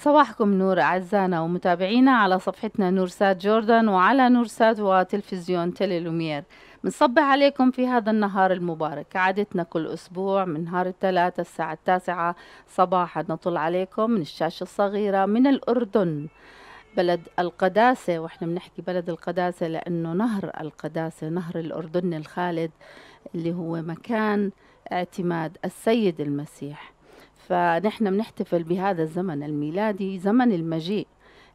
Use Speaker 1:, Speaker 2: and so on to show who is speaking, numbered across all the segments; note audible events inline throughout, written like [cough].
Speaker 1: صباحكم نور أعزائنا ومتابعينا على صفحتنا نور سات جوردن وعلى نور سات وتلفزيون تيلي لومير بنصبح عليكم في هذا النهار المبارك عادتنا كل أسبوع من نهار الثلاثة الساعة التاسعة صباحا نطل عليكم من الشاشة الصغيرة من الأردن بلد القداسة وإحنا بنحكي بلد القداسة لأنه نهر القداسة نهر الأردن الخالد اللي هو مكان اعتماد السيد المسيح فنحن بنحتفل بهذا الزمن الميلادي زمن المجيء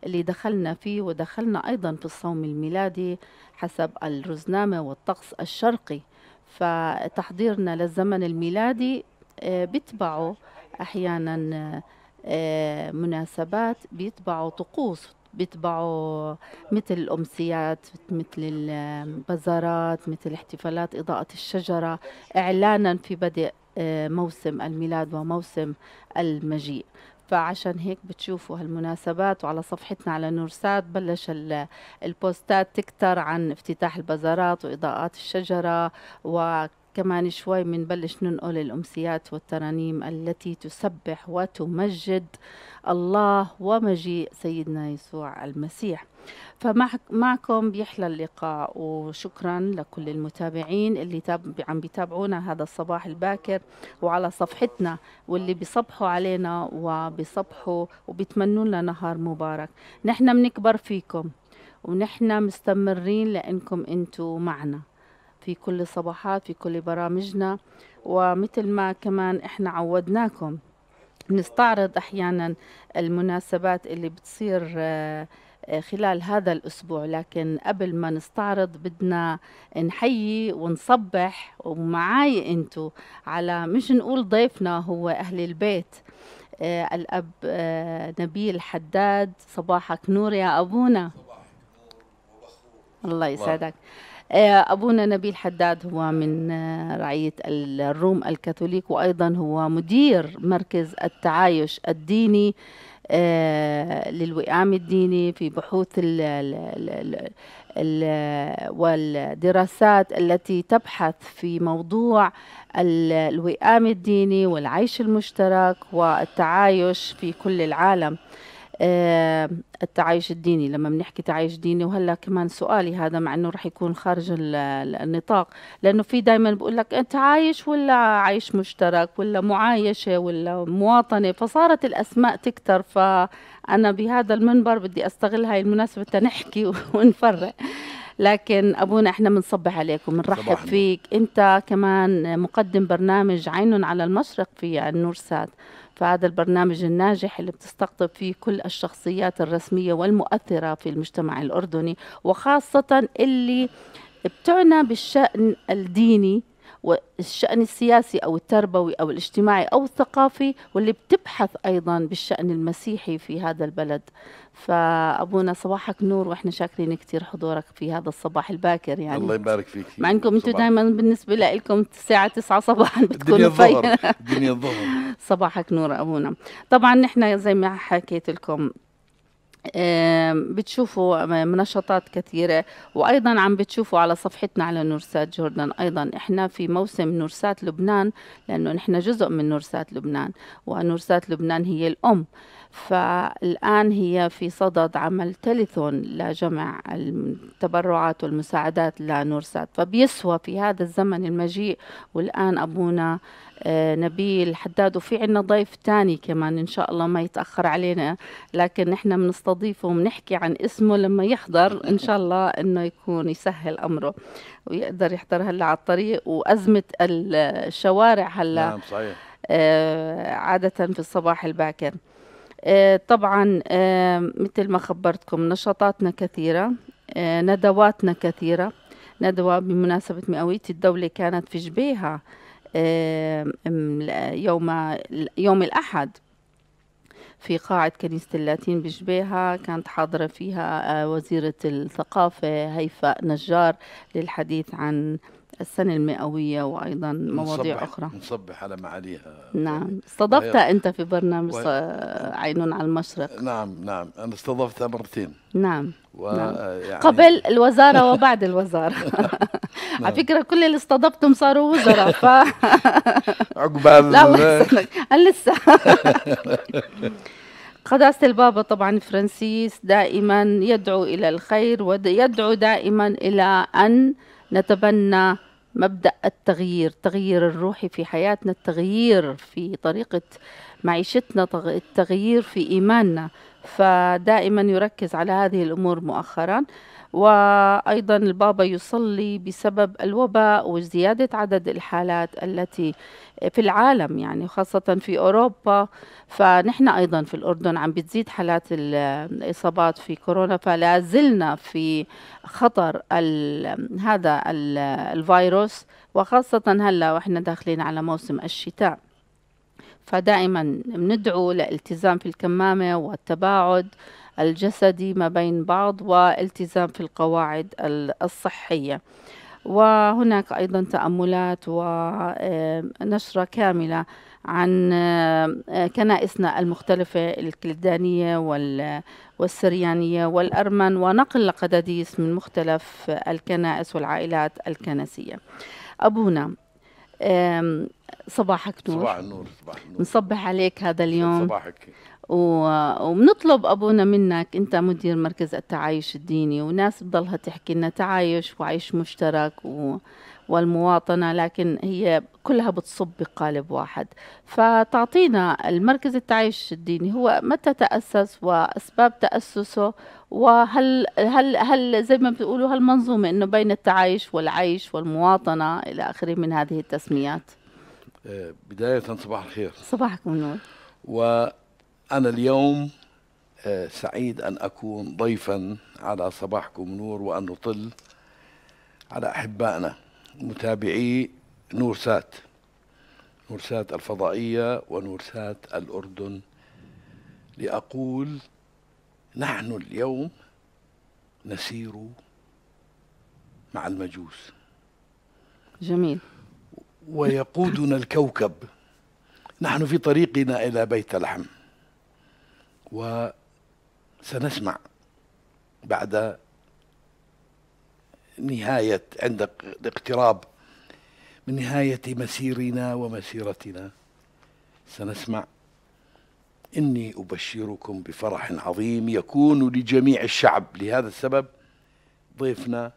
Speaker 1: اللي دخلنا فيه ودخلنا أيضا في الصوم الميلادي حسب الرزنامة والطقس الشرقي فتحضيرنا للزمن الميلادي آه، بيتبعوا أحيانا آه، مناسبات بيتبعوا طقوس بيطبعوا مثل الأمسيات مثل البزارات مثل احتفالات إضاءة الشجرة إعلانا في بدء آه، موسم الميلاد وموسم المجيء فعشان هيك بتشوفوا هالمناسبات وعلى صفحتنا على نورسات بلش البوستات تكتر عن افتتاح البزارات وإضاءات الشجرة و كمان شوي بنبلش ننقل الأمسيات والترانيم التي تسبح وتمجد الله ومجيء سيدنا يسوع المسيح فمعكم بيحلى اللقاء وشكرا لكل المتابعين اللي تاب عم بيتابعونا هذا الصباح الباكر وعلى صفحتنا واللي بيصبحوا علينا وبيصبحوا وبيتمنوا لنا نهار مبارك نحن بنكبر فيكم ونحن مستمرين لانكم انتم معنا في كل صباحات في كل برامجنا ومثل ما كمان احنا عودناكم نستعرض احيانا المناسبات اللي بتصير آه، خلال هذا الاسبوع لكن قبل ما نستعرض بدنا نحيي ونصبح ومعاي انتو على مش نقول ضيفنا هو اهل البيت آه الاب آه نبيل حداد صباحك نور يا ابونا الله يسعدك الله. آه، أبونا نبيل حداد هو من آه، رعية الروم الكاثوليك وأيضا هو مدير مركز التعايش الديني آه، للوئام الديني في بحوث ال ال ال والدراسات التي تبحث في موضوع الوئام الديني والعيش المشترك والتعايش في كل العالم آه، التعايش الديني لما بنحكي تعايش ديني وهلا كمان سؤالي هذا مع انه رح يكون خارج النطاق لانه في دائما بقول لك انت عايش ولا عايش مشترك ولا معايشه ولا مواطنه فصارت الاسماء تكتر فانا بهذا المنبر بدي استغل هاي المناسبه تنحكي [laughs] ونفرق لكن ابونا احنا بنصبح عليك وبنرحب فيك انت كمان مقدم برنامج عين على المشرق في النور سات فهذا البرنامج الناجح اللي بتستقطب فيه كل الشخصيات الرسمية والمؤثرة في المجتمع الأردني وخاصة اللي بتعنى بالشأن الديني والشأن السياسي أو التربوي أو الاجتماعي أو الثقافي واللي بتبحث أيضا بالشأن المسيحي في هذا البلد فأبونا صباحك نور وإحنا شاكرين كثير حضورك في هذا الصباح الباكر يعني الله يبارك
Speaker 2: فيك مع أنكم أنتم دائما
Speaker 1: بالنسبة لكم الساعة 9 صباحا بتكون [laughs] الدنيا الظهر
Speaker 2: الدنيا الظهر
Speaker 1: [laughs] صباحك نور أبونا طبعا نحن زي ما حكيت لكم بتشوفوا منشطات كثيرة وأيضا عم بتشوفوا على صفحتنا على نورسات جوردن أيضا إحنا في موسم نورسات لبنان لأنه نحن جزء من نورسات لبنان ونورسات لبنان هي الأم فالآن هي في صدد عمل تلثون لجمع التبرعات والمساعدات لنورسات فبيسوى في هذا الزمن المجيء والآن أبونا آه، نبيل حداد وفي عنا ضيف تاني كمان إن شاء الله ما يتأخر علينا لكن نحن بنستضيفه وبنحكي عن اسمه لما يحضر إن شاء الله إنه يكون يسهل أمره ويقدر يحضر هلا على الطريق وأزمة الشوارع هلا نعم صحيح آه، عادة في الصباح الباكر آه، طبعا آه، مثل ما خبرتكم نشاطاتنا كثيرة آه، ندواتنا كثيرة ندوة بمناسبة مئوية الدولة كانت في جبيها يوم يوم الأحد في قاعة كنيسة اللاتين بجبيها كانت حاضرة فيها وزيرة الثقافة هيفاء نجار للحديث عن السنة المئوية وأيضا مواضيع نصبح أخرى
Speaker 2: نصبح على معاليها نعم استضفت أنت في برنامج و... آه، عين على المشرق نعم نعم أنا استضفتها مرتين نعم
Speaker 1: و... نعم. يعني... قبل الوزارة وبعد الوزارة [laughs] نعم. على فكرة كل اللي استضفتهم صاروا وزراء ف
Speaker 2: [laughs] عقبال
Speaker 1: لا لسه [laughs] قداسة البابا طبعا فرانسيس دائما يدعو إلى الخير ويدعو دائما إلى أن نتبنى مبدا التغيير التغيير الروحي في حياتنا التغيير في طريقه معيشتنا التغيير في ايماننا فدائما يركز على هذه الامور مؤخرا وايضا البابا يصلي بسبب الوباء وزياده عدد الحالات التي في العالم يعني خاصة في أوروبا فنحن أيضا في الأردن عم بتزيد حالات الإصابات في كورونا فلا زلنا في خطر الـ هذا الـ الفيروس وخاصة هلا وإحنا داخلين على موسم الشتاء فدائما بندعو لالتزام في الكمامة والتباعد الجسدي ما بين بعض والتزام في القواعد الصحية وهناك أيضا تأملات ونشرة آه، كاملة عن آه، آه، كنائسنا المختلفة الكلدانية والسريانية والأرمن ونقل قداديس من مختلف الكنائس والعائلات الكنسية أبونا صباحك نور صباح النور صباح النور نصبح عليك هذا اليوم صباحك وبنطلب ابونا منك انت مدير مركز التعايش الديني وناس بضلها تحكي لنا تعايش وعيش مشترك و والمواطنه لكن هي كلها بتصب بقالب واحد فتعطينا المركز التعايش الديني هو متى تاسس واسباب تاسسه وهل هل هل زي ما بتقولوا هالمنظومه انه بين التعايش والعيش والمواطنه الى اخره من هذه التسميات
Speaker 2: آه، بدايه صباح الخير صباحكم نور أنا اليوم آه، سعيد أن أكون ضيفا على صباحكم نور وأن نطل على أحبائنا متابعي نورسات نورسات الفضائية ونورسات الأردن لأقول نحن اليوم نسير مع المجوس جميل ويقودنا الكوكب نحن في طريقنا إلى بيت لحم وسنسمع بعد نهاية عند اقتراب من نهاية مسيرنا ومسيرتنا سنسمع إني أبشركم بفرح عظيم يكون لجميع الشعب لهذا السبب ضيفنا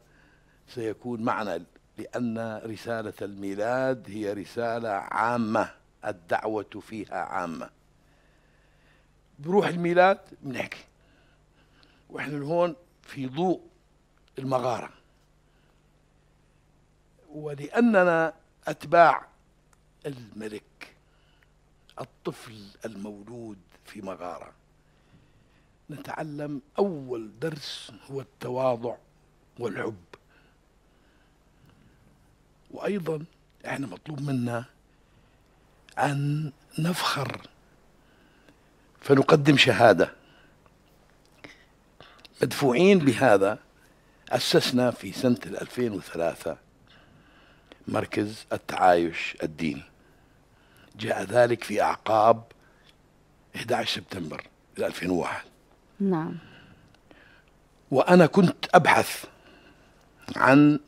Speaker 2: سيكون معنا لأن رسالة الميلاد هي رسالة عامة الدعوة فيها عامة بروح الميلاد بنحكي واحنا هون في ضوء المغاره ولاننا اتباع الملك الطفل المولود في مغاره نتعلم اول درس هو التواضع والحب وايضا احنا مطلوب منا ان نفخر فنقدم شهادة مدفوعين بهذا أسسنا في سنة 2003 مركز التعايش الديني جاء ذلك في أعقاب 11 سبتمبر 2001 نعم وأنا كنت أبحث عن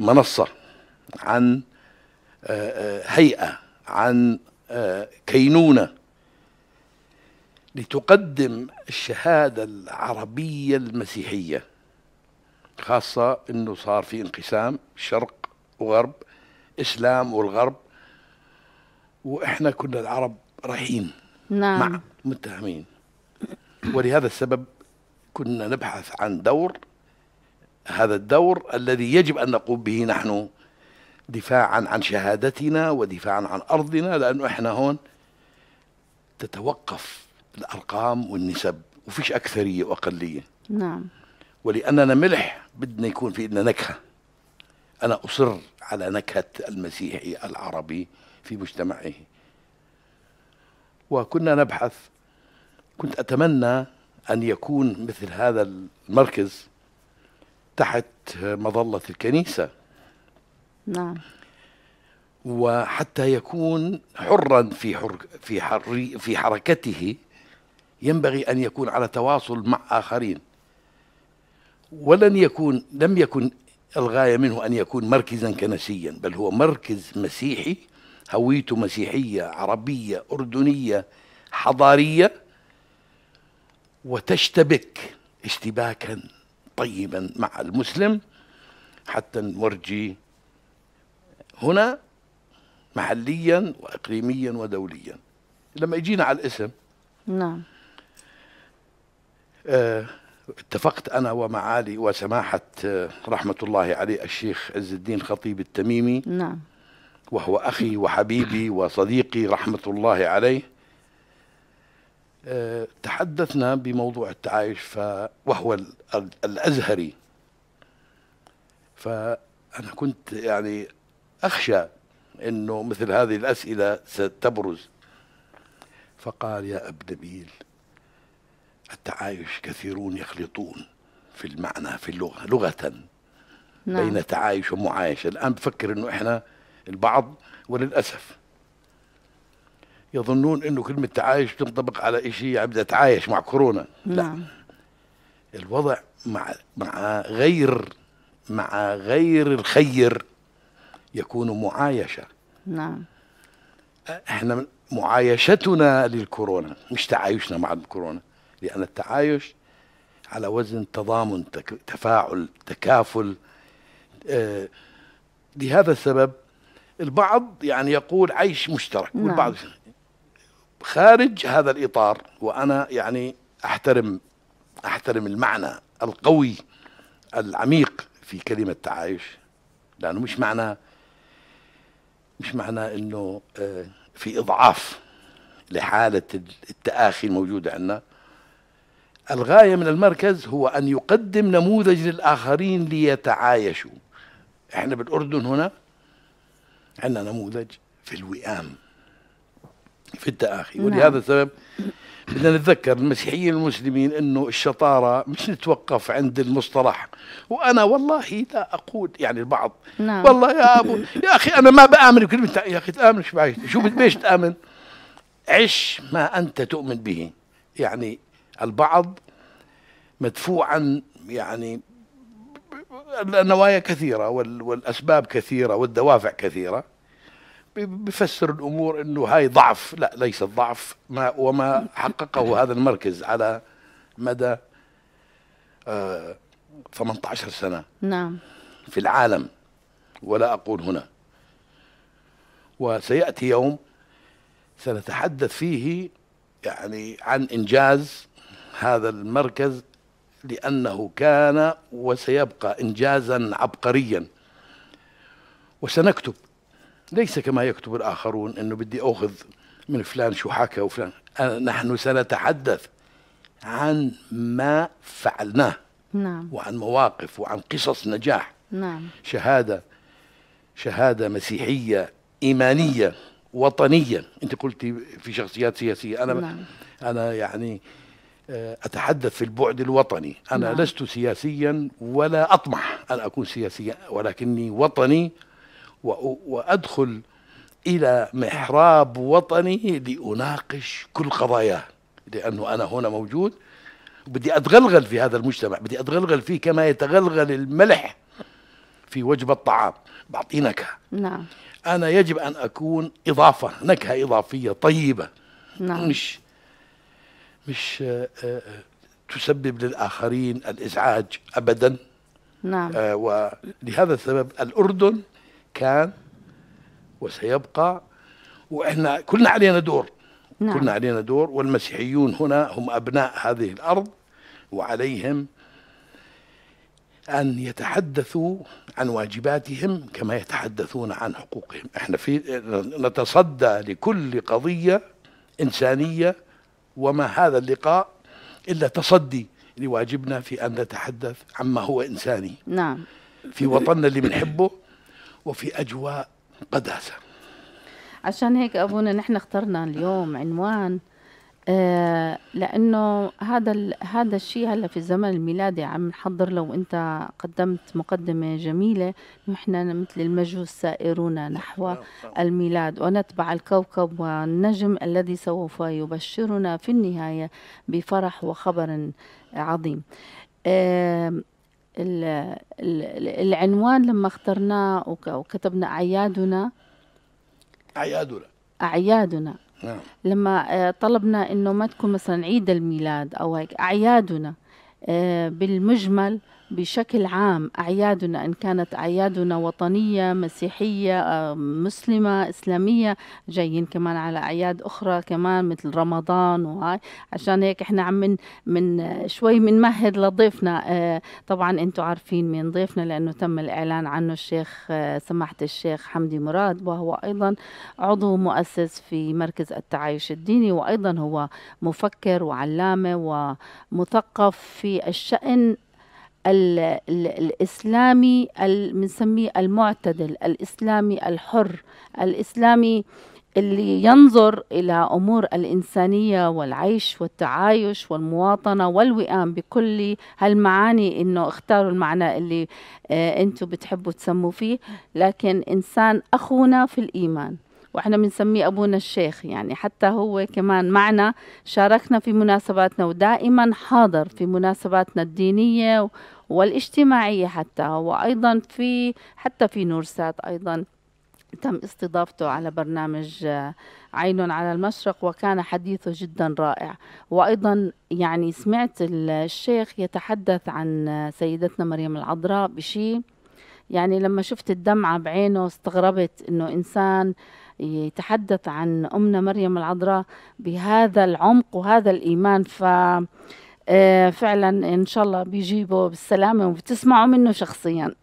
Speaker 2: منصة عن آه، آه، هيئة عن آه، كينونة لتقدم الشهادة العربية المسيحية خاصة أنه صار في انقسام شرق وغرب إسلام والغرب وإحنا كنا العرب رايحين نعم. مع متهمين ولهذا السبب كنا نبحث عن دور هذا الدور الذي يجب أن نقوم به نحن دفاعا عن شهادتنا ودفاعا عن أرضنا لأنه إحنا هون تتوقف الارقام والنسب وفيش اكثريه واقليه نعم ولاننا ملح بدنا يكون في عندنا نكهه انا اصر على نكهه المسيحي العربي في مجتمعه وكنا نبحث كنت اتمنى ان يكون مثل هذا المركز تحت مظله الكنيسه نعم وحتى يكون حرا في حر في حر في حركته ينبغي أن يكون على تواصل مع آخرين ولن يكون لم يكن الغاية منه أن يكون مركزا كنسيا بل هو مركز مسيحي هويته مسيحية عربية أردنية حضارية وتشتبك اشتباكا طيبا مع المسلم حتى نورجي هنا محليا واقليميا ودوليا لما يجينا على الاسم نعم اتفقت انا ومعالي وسماحه آه، رحمه الله عليه الشيخ عز الدين خطيب التميمي نعم وهو اخي وحبيبي وصديقي رحمه الله عليه آه، تحدثنا بموضوع التعايش ف وهو الازهري فانا كنت يعني اخشى انه مثل هذه الاسئله ستبرز فقال يا اب نبيل التعايش كثيرون يخلطون في المعنى في اللغة لغة نعم. بين تعايش ومعايشة الآن بفكر أنه إحنا البعض وللأسف يظنون أنه كلمة تعايش تنطبق على شيء عم يعني أتعايش مع كورونا نعم. لا الوضع مع مع غير مع غير الخير يكون معايشة نعم احنا معايشتنا للكورونا مش تعايشنا مع الكورونا بأن التعايش على وزن تضامن تفاعل تكافل آه، لهذا السبب البعض يعني يقول عيش مشترك نعم. والبعض خارج هذا الإطار وأنا يعني أحترم أحترم المعنى القوي العميق في كلمة تعايش لأنه مش معنى مش معنى أنه آه، في إضعاف لحالة التآخي الموجودة عندنا الغاية من المركز هو أن يقدم نموذج للآخرين ليتعايشوا احنا بالأردن هنا عندنا نموذج في الوئام في التآخي نعم. ولهذا السبب بدنا نتذكر المسيحيين المسلمين انه الشطاره مش نتوقف عند المصطلح وانا والله لا اقول يعني البعض نعم. والله يا ابو يا اخي انا ما بامن بكلمه يا اخي تامن شو بعيش شو بديش تامن عش ما انت تؤمن به يعني البعض مدفوعا يعني النوايا كثيرة والأسباب كثيرة والدوافع كثيرة بفسر الأمور أنه هاي ضعف لا ليس ضعف ما وما حققه هذا المركز على مدى آه 18 سنة نعم في العالم ولا أقول هنا وسيأتي يوم سنتحدث فيه يعني عن إنجاز هذا المركز لأنه كان وسيبقى إنجازا عبقريا وسنكتب ليس كما يكتب الآخرون أنه بدي أخذ من فلان شو حكى وفلان نحن سنتحدث عن ما فعلناه
Speaker 1: نعم. وعن
Speaker 2: مواقف وعن قصص نجاح نعم. شهادة شهادة مسيحية إيمانية وطنية أنت قلتي في شخصيات سياسية أنا نعم. أنا يعني أتحدث في البعد الوطني أنا نعم. لست سياسيا ولا أطمح أن أكون سياسيا ولكني وطني وأدخل إلى محراب وطني لأناقش كل قضاياه لأنه أنا هنا موجود بدي أتغلغل في هذا المجتمع بدي أتغلغل فيه كما يتغلغل الملح في وجبة طعام بعطيه نكهة نعم أنا يجب أن أكون إضافة نكهة إضافية طيبة نعم مش مش آه، آه، تسبب للآخرين الإزعاج أبدا نعم آه، ولهذا السبب الأردن كان وسيبقى وإحنا كلنا علينا دور نعم. كلنا علينا دور والمسيحيون هنا هم أبناء هذه الأرض وعليهم أن يتحدثوا عن واجباتهم كما يتحدثون عن حقوقهم احنا في نتصدى لكل قضية إنسانية وما هذا اللقاء إلا تصدي لواجبنا في أن نتحدث عما هو إنساني نعم في وطننا اللي بنحبه وفي أجواء قداسة
Speaker 1: عشان هيك أبونا نحن اخترنا اليوم عنوان لانه هذا هذا الشيء هلا في الزمن الميلادي عم نحضر لو انت قدمت مقدمه جميله نحن مثل المجوس سائرون نحو نعم، نعم. الميلاد ونتبع الكوكب والنجم الذي سوف يبشرنا في النهايه بفرح وخبر عظيم العنوان لما اخترناه وكتبنا اعيادنا اعيادنا اعيادنا نعم. لما آه، طلبنا انه ما تكون مثلا عيد الميلاد او هيك اعيادنا آه، بالمجمل بشكل عام أعيادنا إن كانت أعيادنا وطنية مسيحية آه، مسلمة إسلامية جايين كمان على أعياد أخرى كمان مثل رمضان وهاي عشان هيك إحنا عم من, من شوي بنمهد لضيفنا آه، طبعا أنتم عارفين مين ضيفنا لأنه تم الإعلان عنه الشيخ آه، سماحة الشيخ حمدي مراد وهو أيضا عضو مؤسس في مركز التعايش الديني وأيضا هو مفكر وعلامة ومثقف في الشأن الإسلامي بنسميه المعتدل الإسلامي الحر الإسلامي اللي ينظر إلى أمور الإنسانية والعيش والتعايش والمواطنة والوئام بكل هالمعاني إنه اختاروا المعنى اللي اه أنتوا بتحبوا تسموا فيه لكن إنسان أخونا في الإيمان واحنا بنسميه ابونا الشيخ يعني حتى هو كمان معنا شاركنا في مناسباتنا ودائما حاضر في مناسباتنا الدينيه والاجتماعية حتى وأيضا في حتى في نورسات أيضا تم استضافته على برنامج آه، عين على المشرق وكان حديثه جدا رائع وأيضا يعني سمعت الشيخ يتحدث عن سيدتنا مريم العذراء بشيء يعني لما شفت الدمعة بعينه استغربت إنه إنسان يتحدث عن أمنا مريم العذراء بهذا العمق وهذا الإيمان ف آه، فعلا ان شاء الله بيجيبه بالسلامه وبتسمعوا منه شخصيا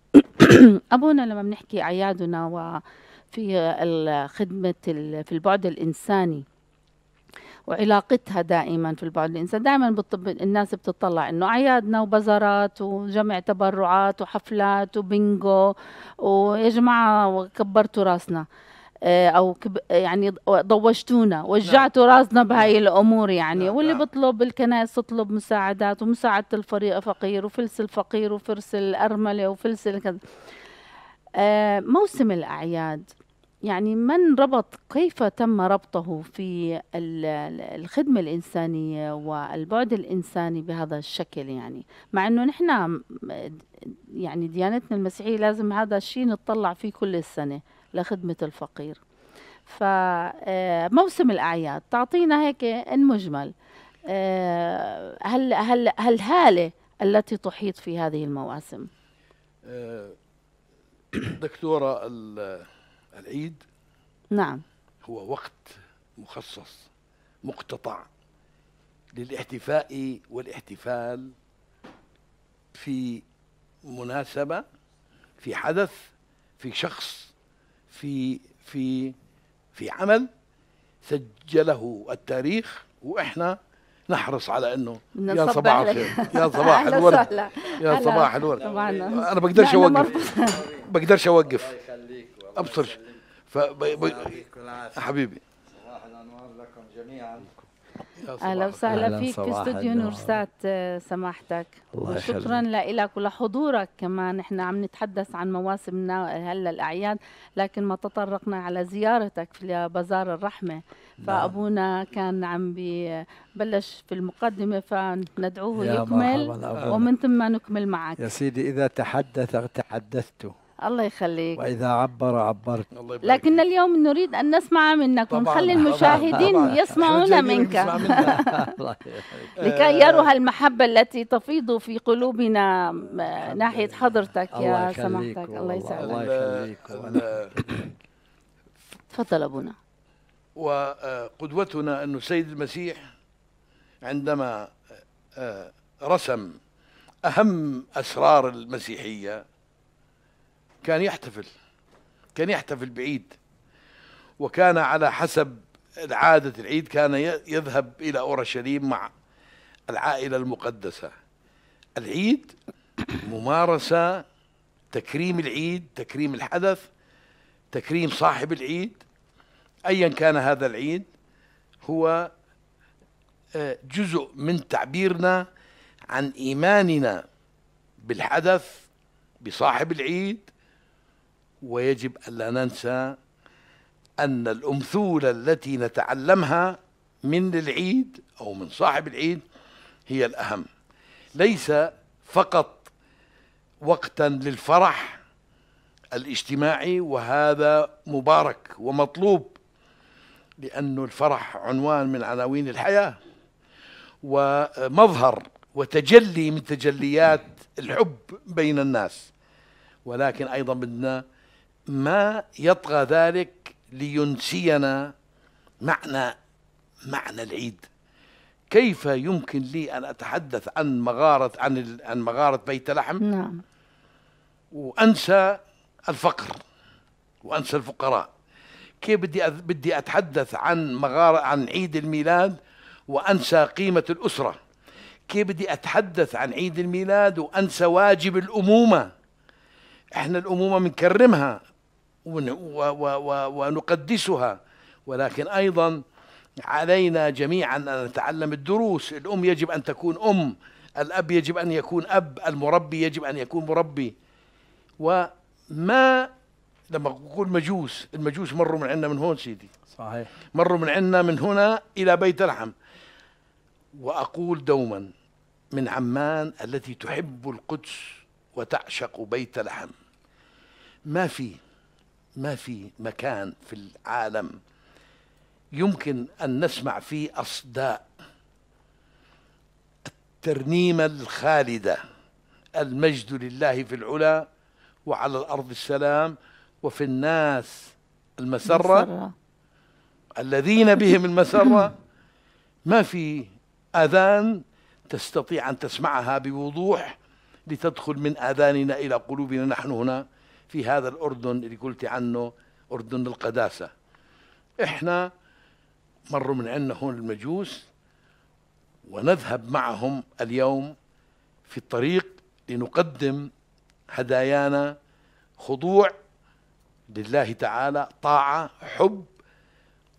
Speaker 1: [coughs] ابونا لما بنحكي اعيادنا وفي خدمه في البعد الانساني وعلاقتها دائما في البعد الانساني دائما بتطب... الناس بتطلع انه اعيادنا وبازارات وجمع تبرعات وحفلات وبنجو ويا جماعه كبرتوا راسنا آه، او كب يعني ضوجتونا نعم. وجعتوا راسنا بهاي نعم. الامور يعني نعم. واللي نعم. بطلب الكنائس تطلب مساعدات ومساعده الفقير فقير وفلس الفقير وفرس الارمله وفلس الكذا آه، موسم الاعياد يعني من ربط كيف تم ربطه في الخدمة الإنسانية والبعد الإنساني بهذا الشكل يعني مع أنه نحن يعني ديانتنا المسيحية لازم هذا الشيء نتطلع فيه كل السنة لخدمة الفقير فموسم آه، الأعياد تعطينا هيك المجمل آه، هل هل الهالة التي تحيط في هذه المواسم
Speaker 2: آه، دكتورة العيد نعم هو وقت مخصص مقتطع للاحتفاء والاحتفال في مناسبة في حدث في شخص في في في عمل سجله التاريخ واحنا نحرص على انه يا صباح الخير يا صباح [laughs] الورد يا صباح الورد انا بقدرش اوقف [laughs] بقدرش اوقف ابصر ف... حبيبي
Speaker 1: صباح الانوار لكم جميعا اهلا وسهلا فيك في استوديو نورسات آه، سماحتك وشكرا لك ولحضورك كمان احنا عم نتحدث عن مواسمنا هلا الاعياد لكن ما تطرقنا على زيارتك في بازار الرحمه نعم. فابونا كان عم ببلش في المقدمه فندعوه يكمل ومن ثم نكمل معك يا
Speaker 3: سيدي اذا تحدث تحدثت
Speaker 1: الله يخليك واذا
Speaker 3: عبر عبرت الله يبارك
Speaker 1: لكن اليوم نريد ان نسمع منك ونخلي المشاهدين طبعاً يسمعون منك لكي يروا هالمحبه التي تفيض في قلوبنا ناحيه حضرتك يا سماحتك الله يسعدك الله يخليك تفضل ابونا
Speaker 2: وقدوتنا أن السيد المسيح عندما آه، رسم أهم أسرار المسيحية كان يحتفل كان يحتفل بعيد وكان على حسب عادة العيد كان يذهب إلى أورشليم مع العائلة المقدسة العيد ممارسة تكريم العيد تكريم الحدث تكريم صاحب العيد أيا كان هذا العيد هو آه، جزء من تعبيرنا عن إيماننا بالحدث بصاحب العيد ويجب ألا ننسى أن الأمثولة التي نتعلمها من العيد أو من صاحب العيد هي الأهم ليس فقط وقتا للفرح الاجتماعي وهذا مبارك ومطلوب لأن الفرح عنوان من عناوين الحياة ومظهر وتجلي من تجليات الحب بين الناس ولكن أيضا بدنا ما يطغى ذلك لينسينا معنى معنى العيد كيف يمكن لي ان اتحدث عن مغاره عن عن مغاره بيت لحم نعم وانسى الفقر وانسى الفقراء كيف بدي بدي اتحدث عن مغاره عن عيد الميلاد وانسى قيمه الاسره كيف بدي اتحدث عن عيد الميلاد وانسى واجب الامومه احنا الامومه بنكرمها ونقدسها ولكن أيضا علينا جميعا أن نتعلم الدروس الأم يجب أن تكون أم الأب يجب أن يكون أب المربي يجب أن يكون مربي وما لما نقول مجوس المجوس مروا من عندنا من هون سيدي صحيح مروا من عندنا من هنا إلى بيت لحم وأقول دوما من عمان التي تحب القدس وتعشق بيت لحم ما في ما في مكان في العالم يمكن أن نسمع فيه أصداء الترنيمة الخالدة المجد لله في العلا وعلى الأرض السلام وفي الناس المسرة, المسرة. الذين بهم المسرة [coughs] ما في أذان تستطيع أن تسمعها بوضوح لتدخل من آذاننا إلى قلوبنا نحن هنا في هذا الأردن اللي قلتي عنه أردن القداسة إحنا مروا من عندنا هون المجوس ونذهب معهم اليوم في الطريق لنقدم هدايانا خضوع لله تعالى طاعة حب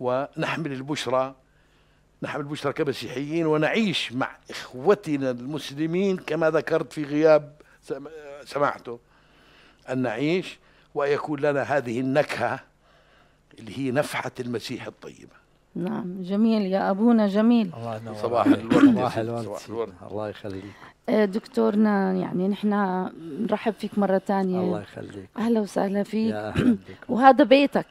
Speaker 2: ونحمل البشرى نحمل البشرى كمسيحيين ونعيش مع إخوتنا المسلمين كما ذكرت في غياب سماحته أن نعيش ويكون لنا هذه النكهة اللي هي نفحة المسيح الطيبة
Speaker 1: نعم جميل يا أبونا جميل
Speaker 2: الله ينور صباح الورد صباح الورد الله يخليك
Speaker 1: آه، دكتورنا يعني نحن نرحب فيك مرة ثانية الله يخليك أهلا وسهلا فيك [laughs] وهذا بيتك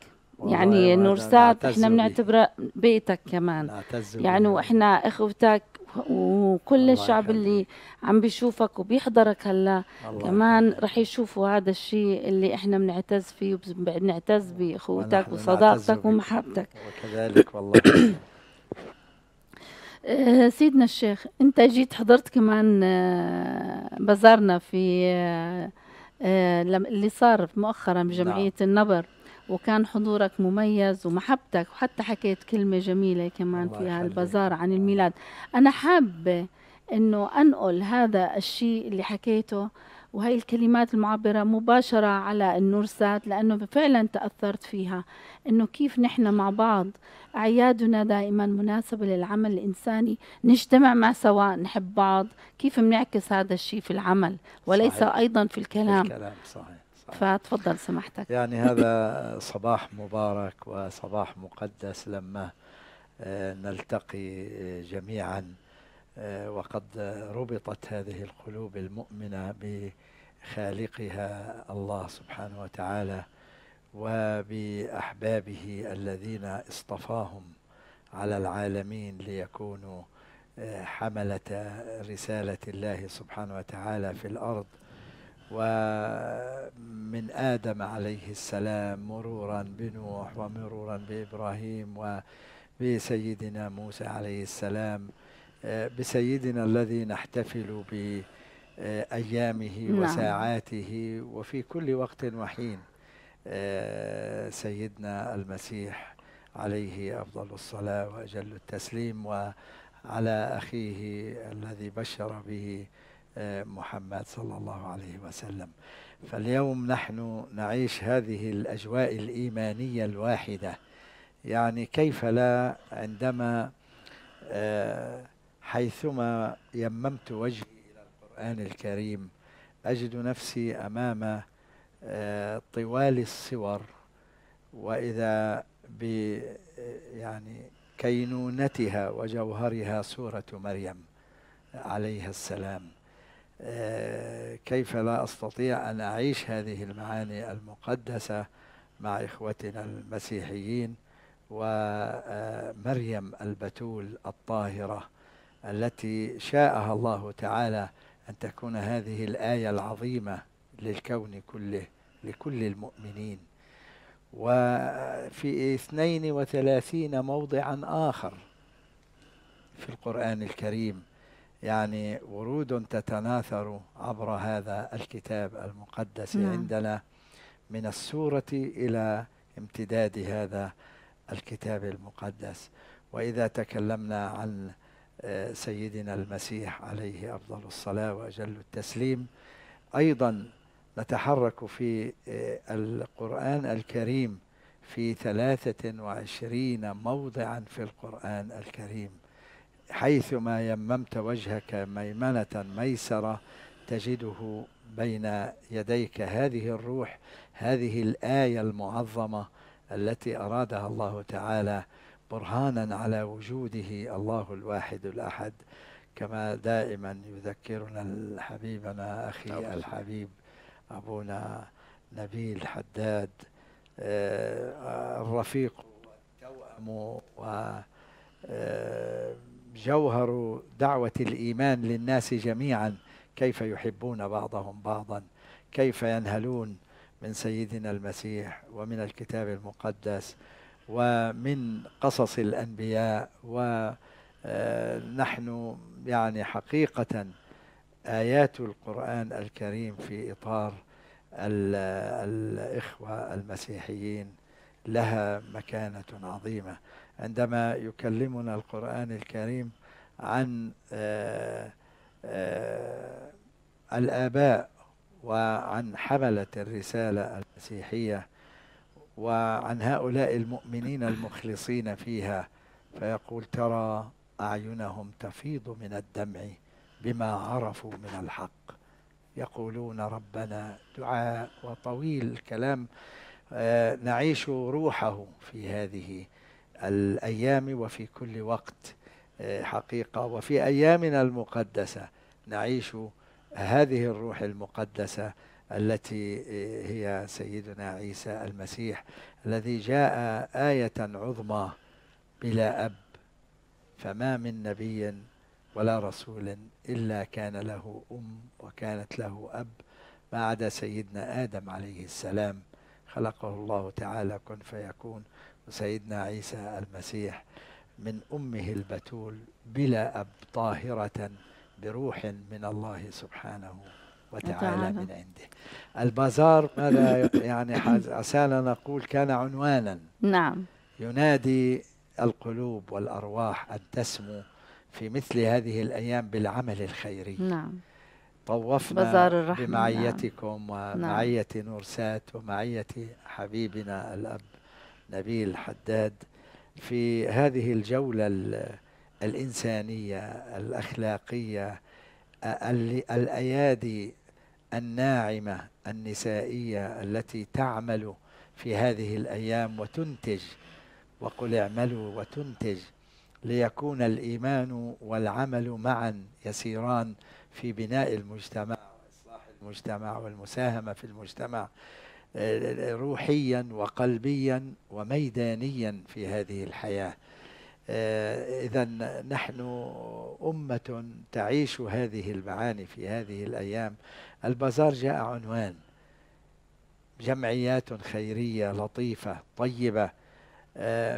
Speaker 1: يعني نورسات احنا بنعتبره بيتك كمان يعني واحنا اخوتك وكل الشعب يحب. اللي عم بيشوفك وبيحضرك هلا كمان رح يشوفوا هذا الشيء اللي احنا بنعتز فيه وبنعتز باخوتك وصداقتك ومحبتك
Speaker 3: وكذلك والله [coughs]
Speaker 1: آه، سيدنا الشيخ انت جيت حضرت كمان آه، بزارنا في آه، اللي صار مؤخرا بجمعيه نعم. النبر وكان حضورك مميز ومحبتك وحتى حكيت كلمة جميلة كمان في البازار عن آه. الميلاد أنا حابة أنه أنقل هذا الشيء اللي حكيته وهي الكلمات المعبرة مباشرة على النورسات لأنه فعلا تأثرت فيها أنه كيف نحن مع بعض أعيادنا دائما مناسبة للعمل الإنساني نجتمع مع سواء نحب بعض كيف بنعكس هذا الشيء في العمل وليس صحيح. أيضا في الكلام, في الكلام صحيح. فتفضل سماحتك يعني
Speaker 3: هذا صباح مبارك وصباح مقدس لما آه، نلتقي آه، جميعا آه، وقد ربطت هذه القلوب المؤمنه بخالقها الله سبحانه وتعالى وباحبابه الذين اصطفاهم على العالمين ليكونوا حمله رساله الله سبحانه وتعالى في الارض ومن آدم عليه السلام مرورا بنوح ومرورا بإبراهيم وبسيدنا موسى عليه السلام آه، بسيدنا الذي نحتفل بأيامه نعم. وساعاته وفي كل وقت وحين آه، سيدنا المسيح عليه أفضل الصلاة وأجل التسليم وعلى أخيه الذي بشر به محمد صلى الله عليه وسلم فاليوم نحن نعيش هذه الاجواء الايمانيه الواحده يعني كيف لا عندما آه، حيثما يممت وجهي الى القران الكريم اجد نفسي امام آه، طوال الصور واذا ب يعني كينونتها وجوهرها سوره مريم عليها السلام آه، كيف لا استطيع ان اعيش هذه المعاني المقدسه مع اخوتنا المسيحيين ومريم البتول الطاهره التي شاءها الله تعالى ان تكون هذه الايه العظيمه للكون كله لكل المؤمنين وفي 32 موضعا اخر في القران الكريم يعني ورود تتناثر عبر هذا الكتاب المقدس نعم. عندنا من السورة إلى امتداد هذا الكتاب المقدس وإذا تكلمنا عن آه، سيدنا المسيح عليه أفضل الصلاة وأجل التسليم أيضا نتحرك في آه، القرآن الكريم في 23 موضعا في القرآن الكريم حيثما يممت وجهك ميمنة ميسرة تجده بين يديك هذه الروح هذه الآية المعظمة التي أرادها الله تعالى برهانا على وجوده الله الواحد الأحد كما دائما يذكرنا حبيبنا أخي نعم. الحبيب أبونا نبيل حداد آه، الرفيق التوأم و آه، جوهر دعوة الإيمان للناس جميعا كيف يحبون بعضهم بعضا كيف ينهلون من سيدنا المسيح ومن الكتاب المقدس ومن قصص الأنبياء ونحن آه، يعني حقيقة آيات القرآن الكريم في إطار الإخوة المسيحيين لها مكانة عظيمة عندما يكلمنا القرآن الكريم عن آآ آه، آآ آه، الآباء وعن حملة الرسالة المسيحية وعن هؤلاء المؤمنين المخلصين فيها فيقول ترى أعينهم تفيض من الدمع بما عرفوا من الحق يقولون ربنا دعاء وطويل الكلام نعيش روحه في هذه الايام وفي كل وقت آه، حقيقه وفي ايامنا المقدسه نعيش هذه الروح المقدسه التي آه، هي سيدنا عيسى المسيح الذي جاء ايه عظمى بلا اب فما من نبي ولا رسول الا كان له ام وكانت له اب ما عدا سيدنا ادم عليه السلام خلقه الله تعالى كن فيكون وسيدنا عيسى المسيح من امه البتول بلا اب طاهره بروح من الله سبحانه وتعالى من عنده البازار ماذا يعني عسانا نقول كان عنوانا نعم ينادي القلوب والارواح ان تسمو في مثل هذه الايام بالعمل الخيري نعم طوفنا بمعيتكم نعم. ومعية نورسات ومعية حبيبنا الأب نبيل حداد في هذه الجولة الإنسانية الأخلاقية الأيادي الناعمة النسائية التي تعمل في هذه الأيام وتنتج وقل اعملوا وتنتج ليكون الإيمان والعمل معا يسيران في بناء المجتمع وإصلاح المجتمع والمساهمة في المجتمع آه، آه، روحيا وقلبيا وميدانيا في هذه الحياة آه، إذا نحن أمة تعيش هذه المعاني في هذه الأيام البازار جاء عنوان جمعيات خيرية لطيفة طيبة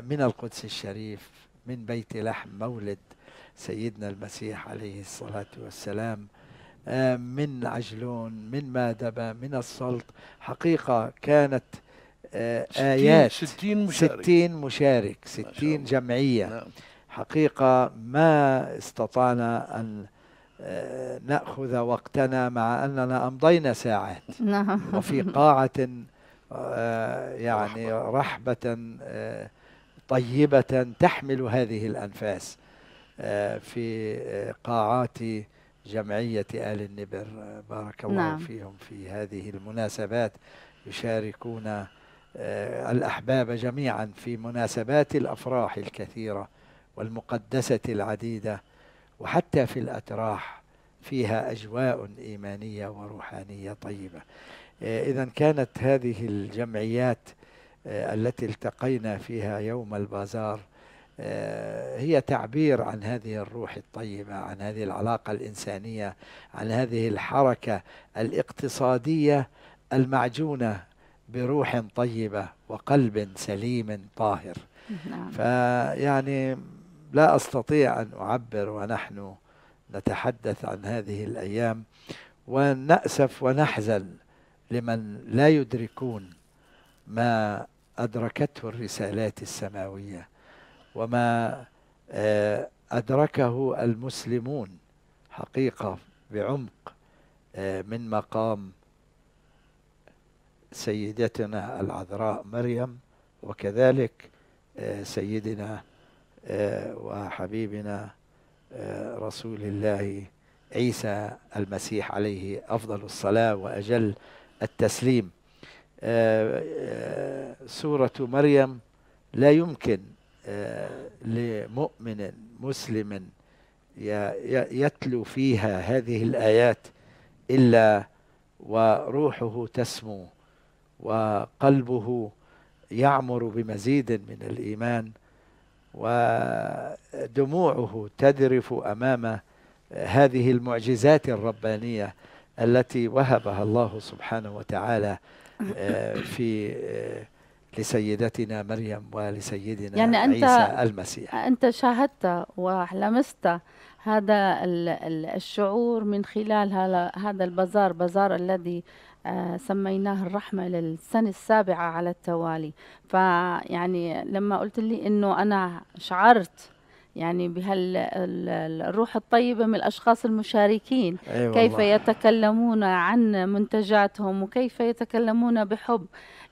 Speaker 3: من القدس الشريف من بيت لحم مولد سيدنا المسيح عليه الصلاة والسلام آه، من عجلون من مادبة من السلط حقيقة كانت آه، آيات ستين مشارك ستين, مشارك ستين جمعية نعم. حقيقة ما استطعنا أن آه، نأخذ وقتنا مع أننا أمضينا ساعات نعم. وفي [laughs] قاعة يعني رحبة طيبة تحمل هذه الأنفاس آه، في آه، قاعات جمعية آل النبر آه، بارك الله نعم. فيهم في هذه المناسبات يشاركون الأحباب جميعا في مناسبات الأفراح الكثيرة والمقدسة العديدة وحتى في الأتراح فيها أجواء إيمانية وروحانية طيبة إذا كانت هذه الجمعيات التي التقينا فيها يوم البازار آه، هي تعبير عن هذه الروح الطيبة عن هذه العلاقة الإنسانية عن هذه الحركة الاقتصادية المعجونة بروح طيبة وقلب سليم طاهر نعم. فيعني لا أستطيع أن أعبر ونحن نتحدث عن هذه الأيام ونأسف ونحزن لمن لا يدركون ما أدركته الرسالات السماوية وما آه، أدركه المسلمون حقيقة بعمق آه، من مقام سيدتنا العذراء مريم وكذلك آه، سيدنا وحبيبنا رسول الله عيسى المسيح عليه افضل الصلاه واجل التسليم سوره مريم لا يمكن آه، لمؤمن مسلم يتلو فيها هذه الآيات إلا وروحه تسمو وقلبه يعمر بمزيد من الإيمان ودموعه تذرف أمام هذه المعجزات الربانية التي وهبها الله سبحانه وتعالى آه، في آه، لسيدتنا مريم ولسيدنا يعني أنت عيسى المسيح
Speaker 1: أنت شاهدت ولمست هذا الشعور من خلال هذا البازار بازار الذي آه، سميناه الرحمة للسنة السابعة على التوالي فيعني لما قلت لي أنه أنا شعرت يعني بهالروح الطيبة من الأشخاص المشاركين أيوة كيف الله. يتكلمون عن منتجاتهم وكيف يتكلمون بحب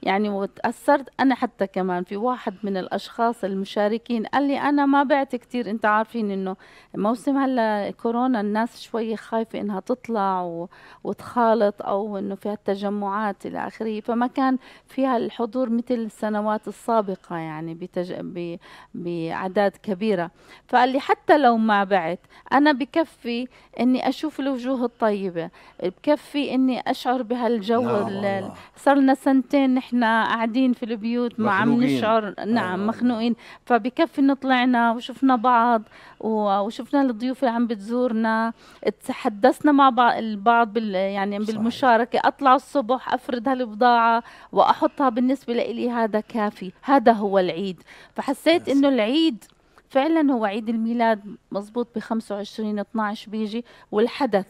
Speaker 1: يعني وتأثرت أنا حتى كمان في واحد من الأشخاص المشاركين قال لي أنا ما بعت كتير أنت عارفين إنه موسم هلا كورونا الناس شوي خايفة إنها تطلع و... وتخالط أو إنه فيها التجمعات إلى آخره فما كان فيها الحضور مثل السنوات السابقة يعني بتج... ب... بأعداد كبيرة فقال لي حتى لو ما بعت أنا بكفي إني أشوف الوجوه الطيبة بكفي إني أشعر بهالجو نعم، صار لنا سنتين نحن احنا قاعدين في البيوت ما عم نشعر آه، نعم آه،, آه. مخنوقين فبكفي انه طلعنا وشفنا بعض وشفنا الضيوف اللي عم بتزورنا تحدثنا مع بعض البعض بال يعني صحيح. بالمشاركه اطلع الصبح افرد هالبضاعه واحطها بالنسبه لي هذا كافي هذا هو العيد فحسيت انه العيد فعلا هو عيد الميلاد مزبوط ب 25 12 بيجي والحدث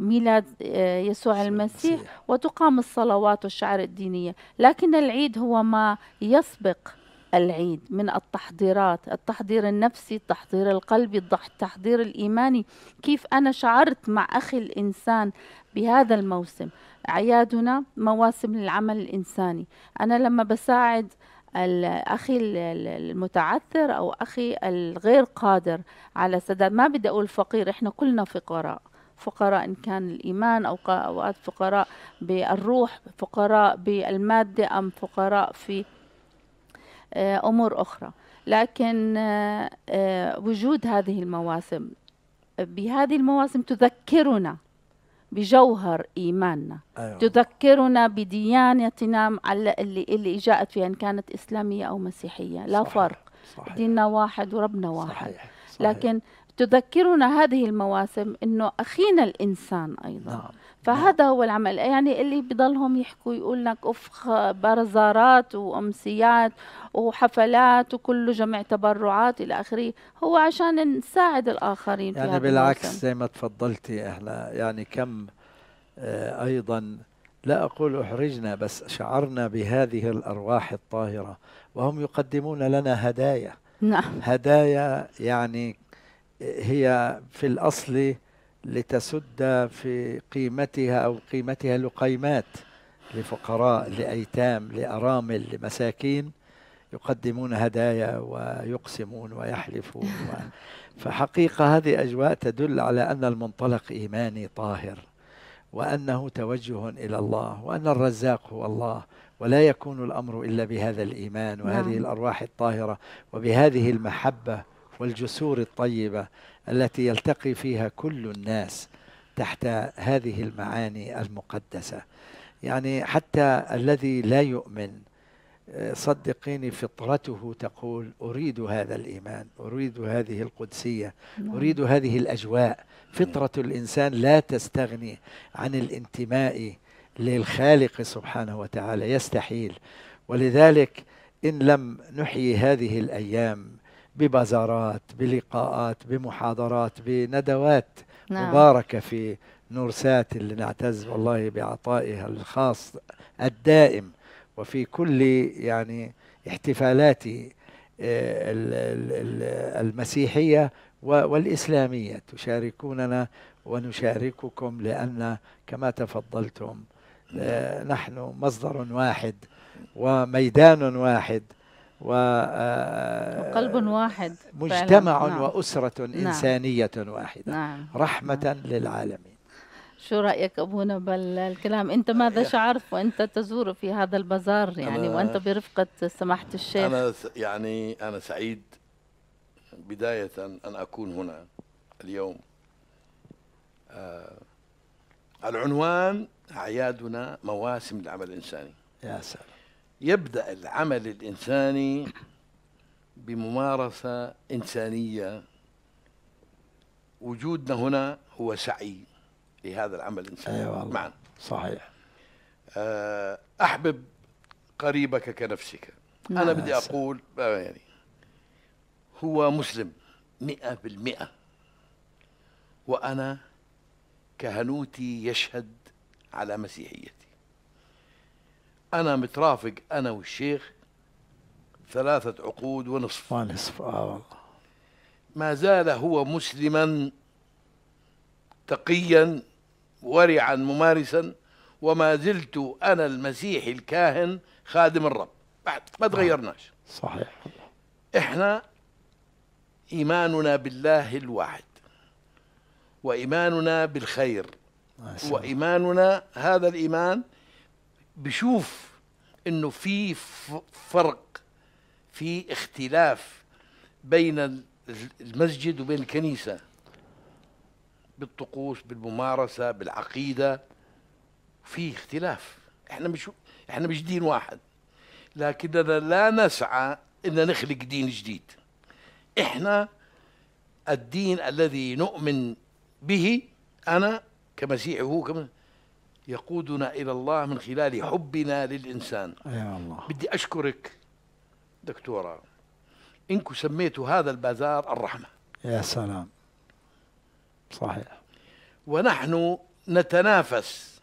Speaker 1: ميلاد آه، يسوع المسيح وتقام الصلوات والشعائر الدينية لكن العيد هو ما يسبق العيد من التحضيرات التحضير النفسي التحضير القلبي التحضير الإيماني كيف أنا شعرت مع أخي الإنسان بهذا الموسم أعيادنا مواسم للعمل الإنساني أنا لما بساعد اخي المتعثر او اخي الغير قادر على سداد ما بدي اقول فقير احنا كلنا فقراء فقراء إن كان الإيمان أو أوقات فقراء بالروح فقراء بالمادة أم فقراء في آه، أمور أخرى لكن آه، آه، وجود هذه المواسم بهذه المواسم تذكرنا بجوهر ايماننا أيوة. تذكرنا بديانتنا اللي اللي جاءت فيها ان كانت اسلاميه او مسيحيه لا صحيح. فرق صحيح. ديننا واحد وربنا واحد صحيح. صحيح. لكن تذكرنا هذه المواسم انه اخينا الانسان ايضا نعم. فهذا نعم. هو العمل يعني اللي بضلهم يحكوا يقول لك اوف برزارات وامسيات وحفلات وكله جمع تبرعات الى اخره هو عشان نساعد الاخرين يعني في بالعكس زي
Speaker 3: ما تفضلتي احنا يعني كم آه ايضا لا اقول احرجنا بس شعرنا بهذه الارواح الطاهره وهم يقدمون لنا هدايا نعم هدايا يعني هي في الأصل لتسد في قيمتها أو قيمتها لقيمات لفقراء لأيتام لأرامل لمساكين يقدمون هدايا ويقسمون ويحلفون و... [laughs] فحقيقة هذه أجواء تدل على أن المنطلق إيماني طاهر وأنه توجه إلى الله وأن الرزاق هو الله ولا يكون الأمر إلا بهذا الإيمان وهذه نعم. الأرواح الطاهرة وبهذه المحبة والجسور الطيبة التي يلتقي فيها كل الناس تحت هذه المعاني المقدسة يعني حتى الذي لا يؤمن صدقيني فطرته تقول أريد هذا الإيمان أريد هذه القدسية نعم. أريد هذه الأجواء فطرة الإنسان لا تستغني عن الانتماء للخالق سبحانه وتعالى يستحيل ولذلك إن لم نحيي هذه الأيام ببازارات بلقاءات بمحاضرات بندوات نعم. مباركة في نورسات اللي نعتز والله بعطائها الخاص الدائم وفي كل يعني احتفالات آه، المسيحية والإسلامية تشاركوننا ونشارككم لأن كما تفضلتم آه، نحن مصدر واحد وميدان واحد و آه، وقلب
Speaker 1: واحد مجتمع نعم. وأسرة نعم. إنسانية
Speaker 3: نعم. واحدة نعم. رحمة نعم. للعالمين
Speaker 1: شو رأيك أبونا بالكلام أنت ماذا شعرت وأنت تزور في هذا البازار يعني وأنت برفقة سماحة الشيخ أنا
Speaker 2: يعني أنا سعيد بداية أن أكون هنا اليوم آه العنوان أعيادنا مواسم العمل الإنساني يا سلام يبدأ العمل الإنساني بممارسة إنسانية وجودنا هنا هو سعي لهذا العمل الإنساني أيوة معا صحيح آه، أحبب قريبك كنفسك نعم. أنا بدي نعم. أقول آه، يعني هو مسلم مئة بالمئة وأنا كهنوتي يشهد على مسيحيته انا مترافق انا والشيخ ثلاثة عقود ونصف ونصف اه والله ما زال هو مسلما تقيا ورعا ممارسا وما زلت انا المسيحي الكاهن خادم الرب بعد ما تغيرناش آه، صحيح احنا ايماننا بالله الواحد وايماننا بالخير وايماننا هذا الايمان بشوف انه في فرق في اختلاف بين المسجد وبين الكنيسه بالطقوس بالممارسه بالعقيده في اختلاف احنا مش احنا مش دين واحد لكننا لا نسعى ان نخلق دين جديد احنا الدين الذي نؤمن به انا كمسيحي هو كمسيحي يقودنا إلى الله من خلال حبنا للإنسان يا الله بدي أشكرك دكتورة إنكم سميتوا هذا البازار الرحمة
Speaker 3: يا سلام
Speaker 2: صحيح ونحن نتنافس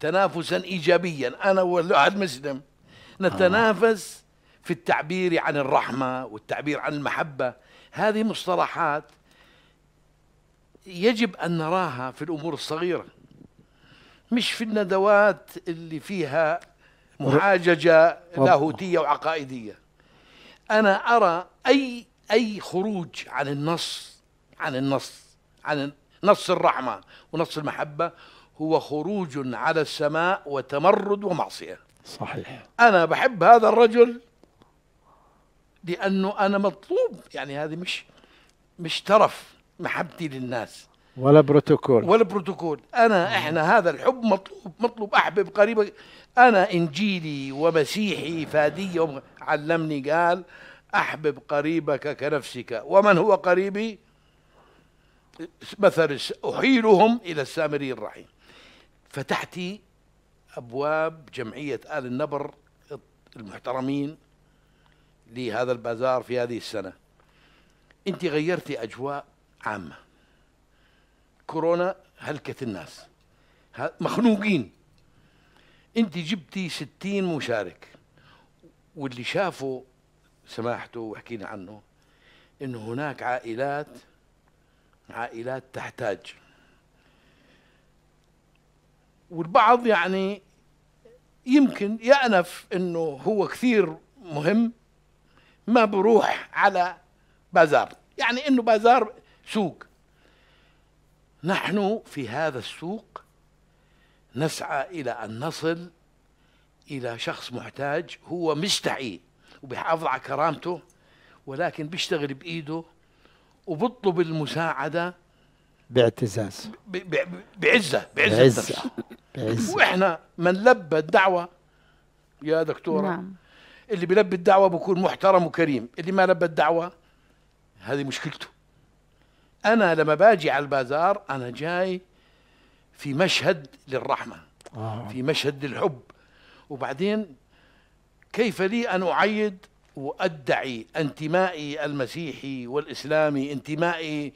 Speaker 2: تنافسا إيجابيا أنا والأحد مسلم نتنافس آه. في التعبير عن الرحمة والتعبير عن المحبة هذه مصطلحات يجب أن نراها في الأمور الصغيرة مش في الندوات اللي فيها محاججة لاهوتية وعقائدية أنا أرى أي أي خروج عن النص عن النص عن نص الرحمة ونص المحبة هو خروج على السماء وتمرد ومعصية صحيح أنا بحب هذا الرجل لأنه أنا مطلوب يعني هذه مش مش ترف محبتي للناس
Speaker 3: ولا بروتوكول
Speaker 2: ولا بروتوكول انا احنا هذا الحب مطلوب مطلوب احبب قريبك انا انجيلي ومسيحي فادي علمني قال احبب قريبك كنفسك ومن هو قريبي مثل احيلهم الى السامري الرحيم فتحتي ابواب جمعيه ال النبر المحترمين لهذا البازار في هذه السنه انت غيرتي اجواء عامه كورونا هلكت الناس مخنوقين انت جبتي 60 مشارك واللي شافه سماحته وحكينا عنه انه هناك عائلات عائلات تحتاج والبعض يعني يمكن يأنف انه هو كثير مهم ما بروح على بازار يعني انه بازار سوق نحن في هذا السوق نسعى إلى أن نصل إلى شخص محتاج هو مستحي وبيحافظ على كرامته ولكن بيشتغل بإيده وبطلب المساعدة
Speaker 3: باعتزاز
Speaker 2: بعزة بعزة بعزة, بعزة. وإحنا من لبى الدعوة يا دكتورة نعم. اللي بيلبي الدعوة بكون محترم وكريم اللي ما لبى الدعوة هذه مشكلته انا لما باجي على البازار انا جاي في مشهد للرحمه آه. في مشهد للحب وبعدين كيف لي ان اعيد وادعي انتمائي المسيحي والاسلامي انتمائي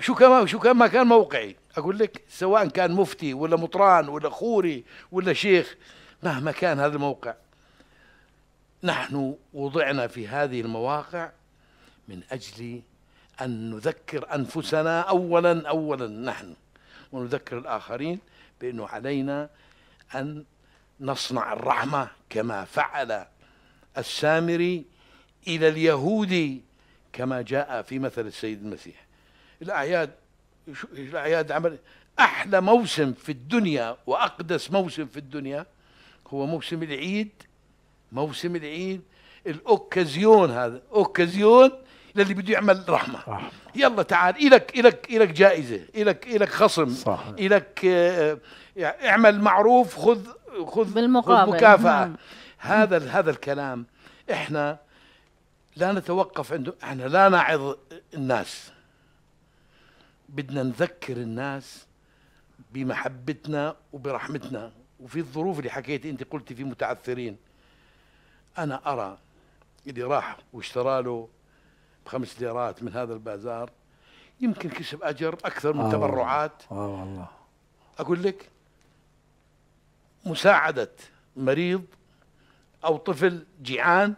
Speaker 2: شو كما شو كما كان موقعي اقول لك سواء كان مفتي ولا مطران ولا خوري ولا شيخ مهما كان هذا الموقع نحن وضعنا في هذه المواقع من اجل أن نذكر أنفسنا أولا أولا نحن ونذكر الآخرين بأنه علينا أن نصنع الرحمة كما فعل السامري إلى اليهود كما جاء في مثل السيد المسيح الأعياد الأعياد عمل أحلى موسم في الدنيا وأقدس موسم في الدنيا هو موسم العيد موسم العيد الأوكازيون هذا أوكازيون للي بده يعمل رحمه صح. يلا تعال الك الك الك جائزه الك الك خصم صح. الك آه، آه، اعمل معروف خذ خذ بالمقابل خذ مكافاه نعم. هذا هذا الكلام احنا لا نتوقف عنده احنا لا نعظ الناس بدنا نذكر الناس بمحبتنا وبرحمتنا وفي الظروف اللي حكيت انت قلتي في متعثرين انا ارى اللي راح واشترى له بخمس ليرات من هذا البازار يمكن كسب اجر اكثر من آه تبرعات اه والله اقول لك مساعده مريض او طفل جيعان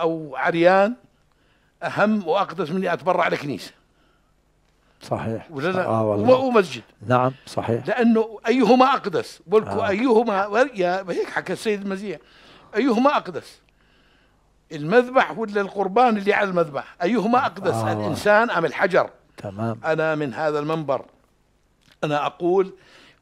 Speaker 2: او عريان اهم واقدس من اني اتبرع لكنيسه صحيح ولا لا؟ آه والله. ومسجد نعم صحيح لانه ايهما اقدس بقول آه. ايهما يا هيك حكى السيد المسيح ايهما اقدس المذبح ولا القربان اللي على المذبح أيهما أقدس آه. الإنسان أم الحجر تمام أنا من هذا المنبر أنا أقول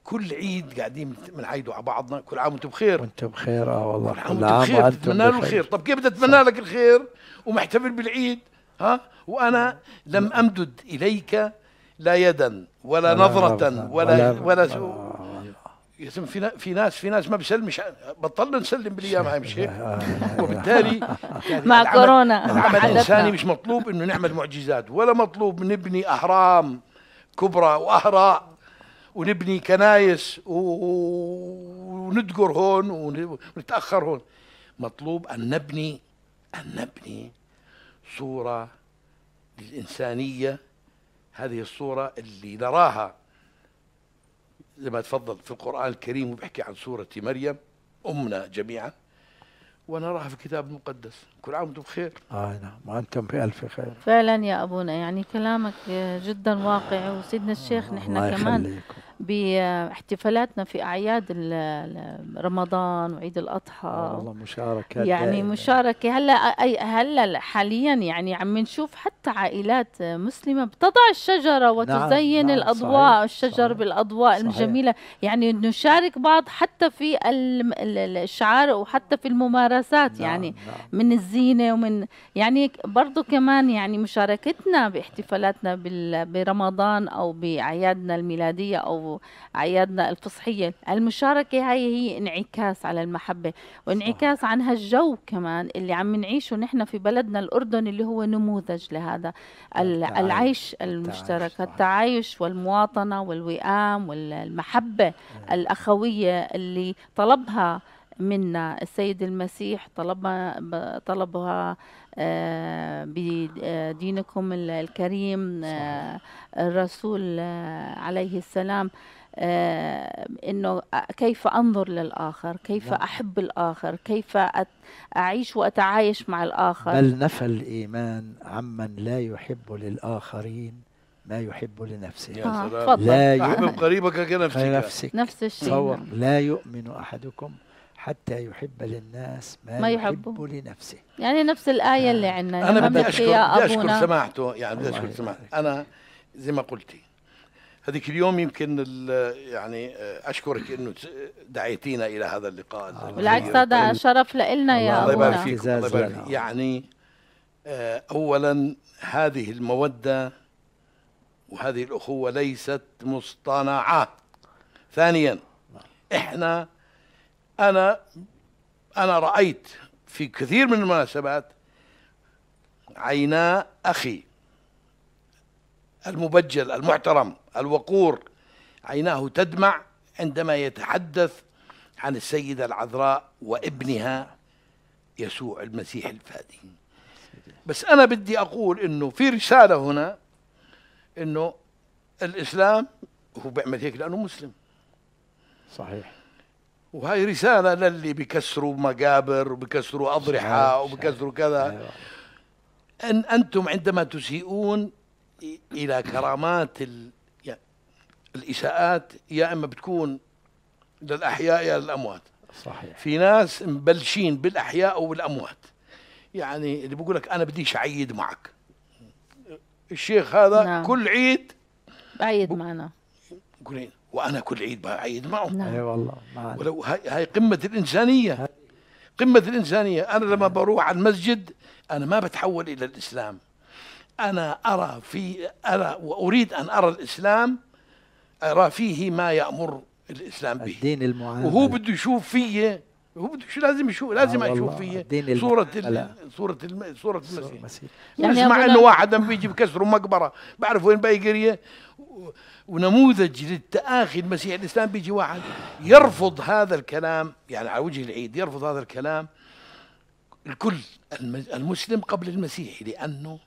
Speaker 2: كل عيد قاعدين بنعيدوا على بعضنا كل عام وانتم بخير وانتم بخير اه والله كل عام وانتم بخير بتتمنى له الخير طب كيف بدي اتمنى لك الخير ومحتفل بالعيد ها وانا لم امدد اليك لا يدا ولا, ولا نظرة ولا ولا, ولا, ولا آه. يتم في في ناس في ناس ما بيسلمش بطلنا نسلم بالايام مش هيك [laughs] آه، آه، آه، وبالتالي مع العمل كورونا العمل الانساني مش مطلوب انه نعمل معجزات ولا مطلوب نبني اهرام كبرى واهراء ونبني كنايس وندقر هون ونتاخر هون مطلوب ان نبني ان نبني صوره للانسانيه هذه الصوره اللي نراها زي ما تفضل في القرآن الكريم وبيحكي عن سورة مريم أمنا جميعا ونراها في الكتاب المقدس كل عام وانتم بخير آه
Speaker 3: نعم وأنتم بألف خير
Speaker 2: فعلا
Speaker 1: يا أبونا يعني كلامك جدا واقعي وسيدنا الشيخ آه، نحن كمان يخليكم. باحتفالاتنا في اعياد رمضان وعيد الاضحى آه، والله
Speaker 3: مشاركه يعني دائمة.
Speaker 1: مشاركه هلا أي هلا حاليا يعني عم نشوف حتى عائلات مسلمه بتضع الشجره نعم، وتزين نعم. الاضواء صحيح. الشجر صحيح. بالاضواء صحيح. الجميله يعني نشارك بعض حتى في الشعار وحتى في الممارسات نعم. يعني نعم. من الزينه ومن يعني برضه كمان يعني مشاركتنا باحتفالاتنا برمضان او باعيادنا الميلاديه او وعيادنا أعيادنا الفصحية المشاركة هاي هي انعكاس على المحبة وانعكاس صح. عن هالجو كمان اللي عم نعيشه نحن في بلدنا الأردن اللي هو نموذج لهذا التعايش. العيش المشترك التعايش والمواطنة والوئام والمحبة إيه. الأخوية اللي طلبها منا السيد المسيح طلبها طلبها آه، بدينكم الكريم آه، الرسول آه، عليه السلام انه كيف انظر للاخر كيف نعم. احب الاخر كيف اعيش واتعايش مع الاخر بل
Speaker 3: نفى الايمان عمن لا يحب للاخرين ما يحب لنفسه يا سلام. لا يحب قريبك كنفسك نفس الشيء نعم. لا يؤمن احدكم حتى يحب للناس ما,
Speaker 1: ما يحب لنفسه يعني نفس الآية اللي عندنا أنا بدي أشكر, بدي أشكر
Speaker 2: سماحته يعني بدي أشكر سماحته أنا زي ما قلتي هذيك اليوم يمكن يعني آه، اشكرك انه دعيتينا الى هذا اللقاء آه. بالعكس هذا شرف لنا يا الله يبارك فيك الله يبارك فيك يعني آه، اولا هذه الموده وهذه الاخوه ليست مصطنعه ثانيا نعم. احنا انا انا رايت في كثير من المناسبات عينا اخي المبجل المحترم الوقور عيناه تدمع عندما يتحدث عن السيده العذراء وابنها يسوع المسيح الفادي بس انا بدي اقول انه في رساله هنا انه الاسلام هو بيعمل هيك لانه مسلم صحيح وهاي رساله للي بكسروا مقابر وبكسروا اضرحه وبكسروا كذا أيوة. ان انتم عندما تسيئون الى كرامات ال... الاساءات يا اما بتكون للاحياء يا للاموات صحيح في ناس مبلشين بالاحياء وبالاموات يعني اللي بيقول لك انا بديش اعيد معك الشيخ هذا نعم. كل عيد بعيد معنا قولين وانا كل عيد بعيد معهم نعم. اي والله معنا. ولو هاي, هاي قمه الانسانيه قمه الانسانيه انا لما بروح على المسجد انا ما بتحول الى الاسلام انا ارى في ارى واريد ان ارى الاسلام ارى فيه ما يامر الاسلام به الدين المعامل وهو بده يشوف فيه هو بده شو لازم يشوف آه لازم آه اشوف فيه صورة صورة الم... صورة المسيح يعني مش مع انه واحد لما بيجي بكسره مقبرة بعرف وين باقي قرية ونموذج للتآخي المسيح الإسلام بيجي واحد يرفض هذا الكلام يعني على وجه العيد يرفض هذا الكلام الكل المسلم قبل المسيحي لأنه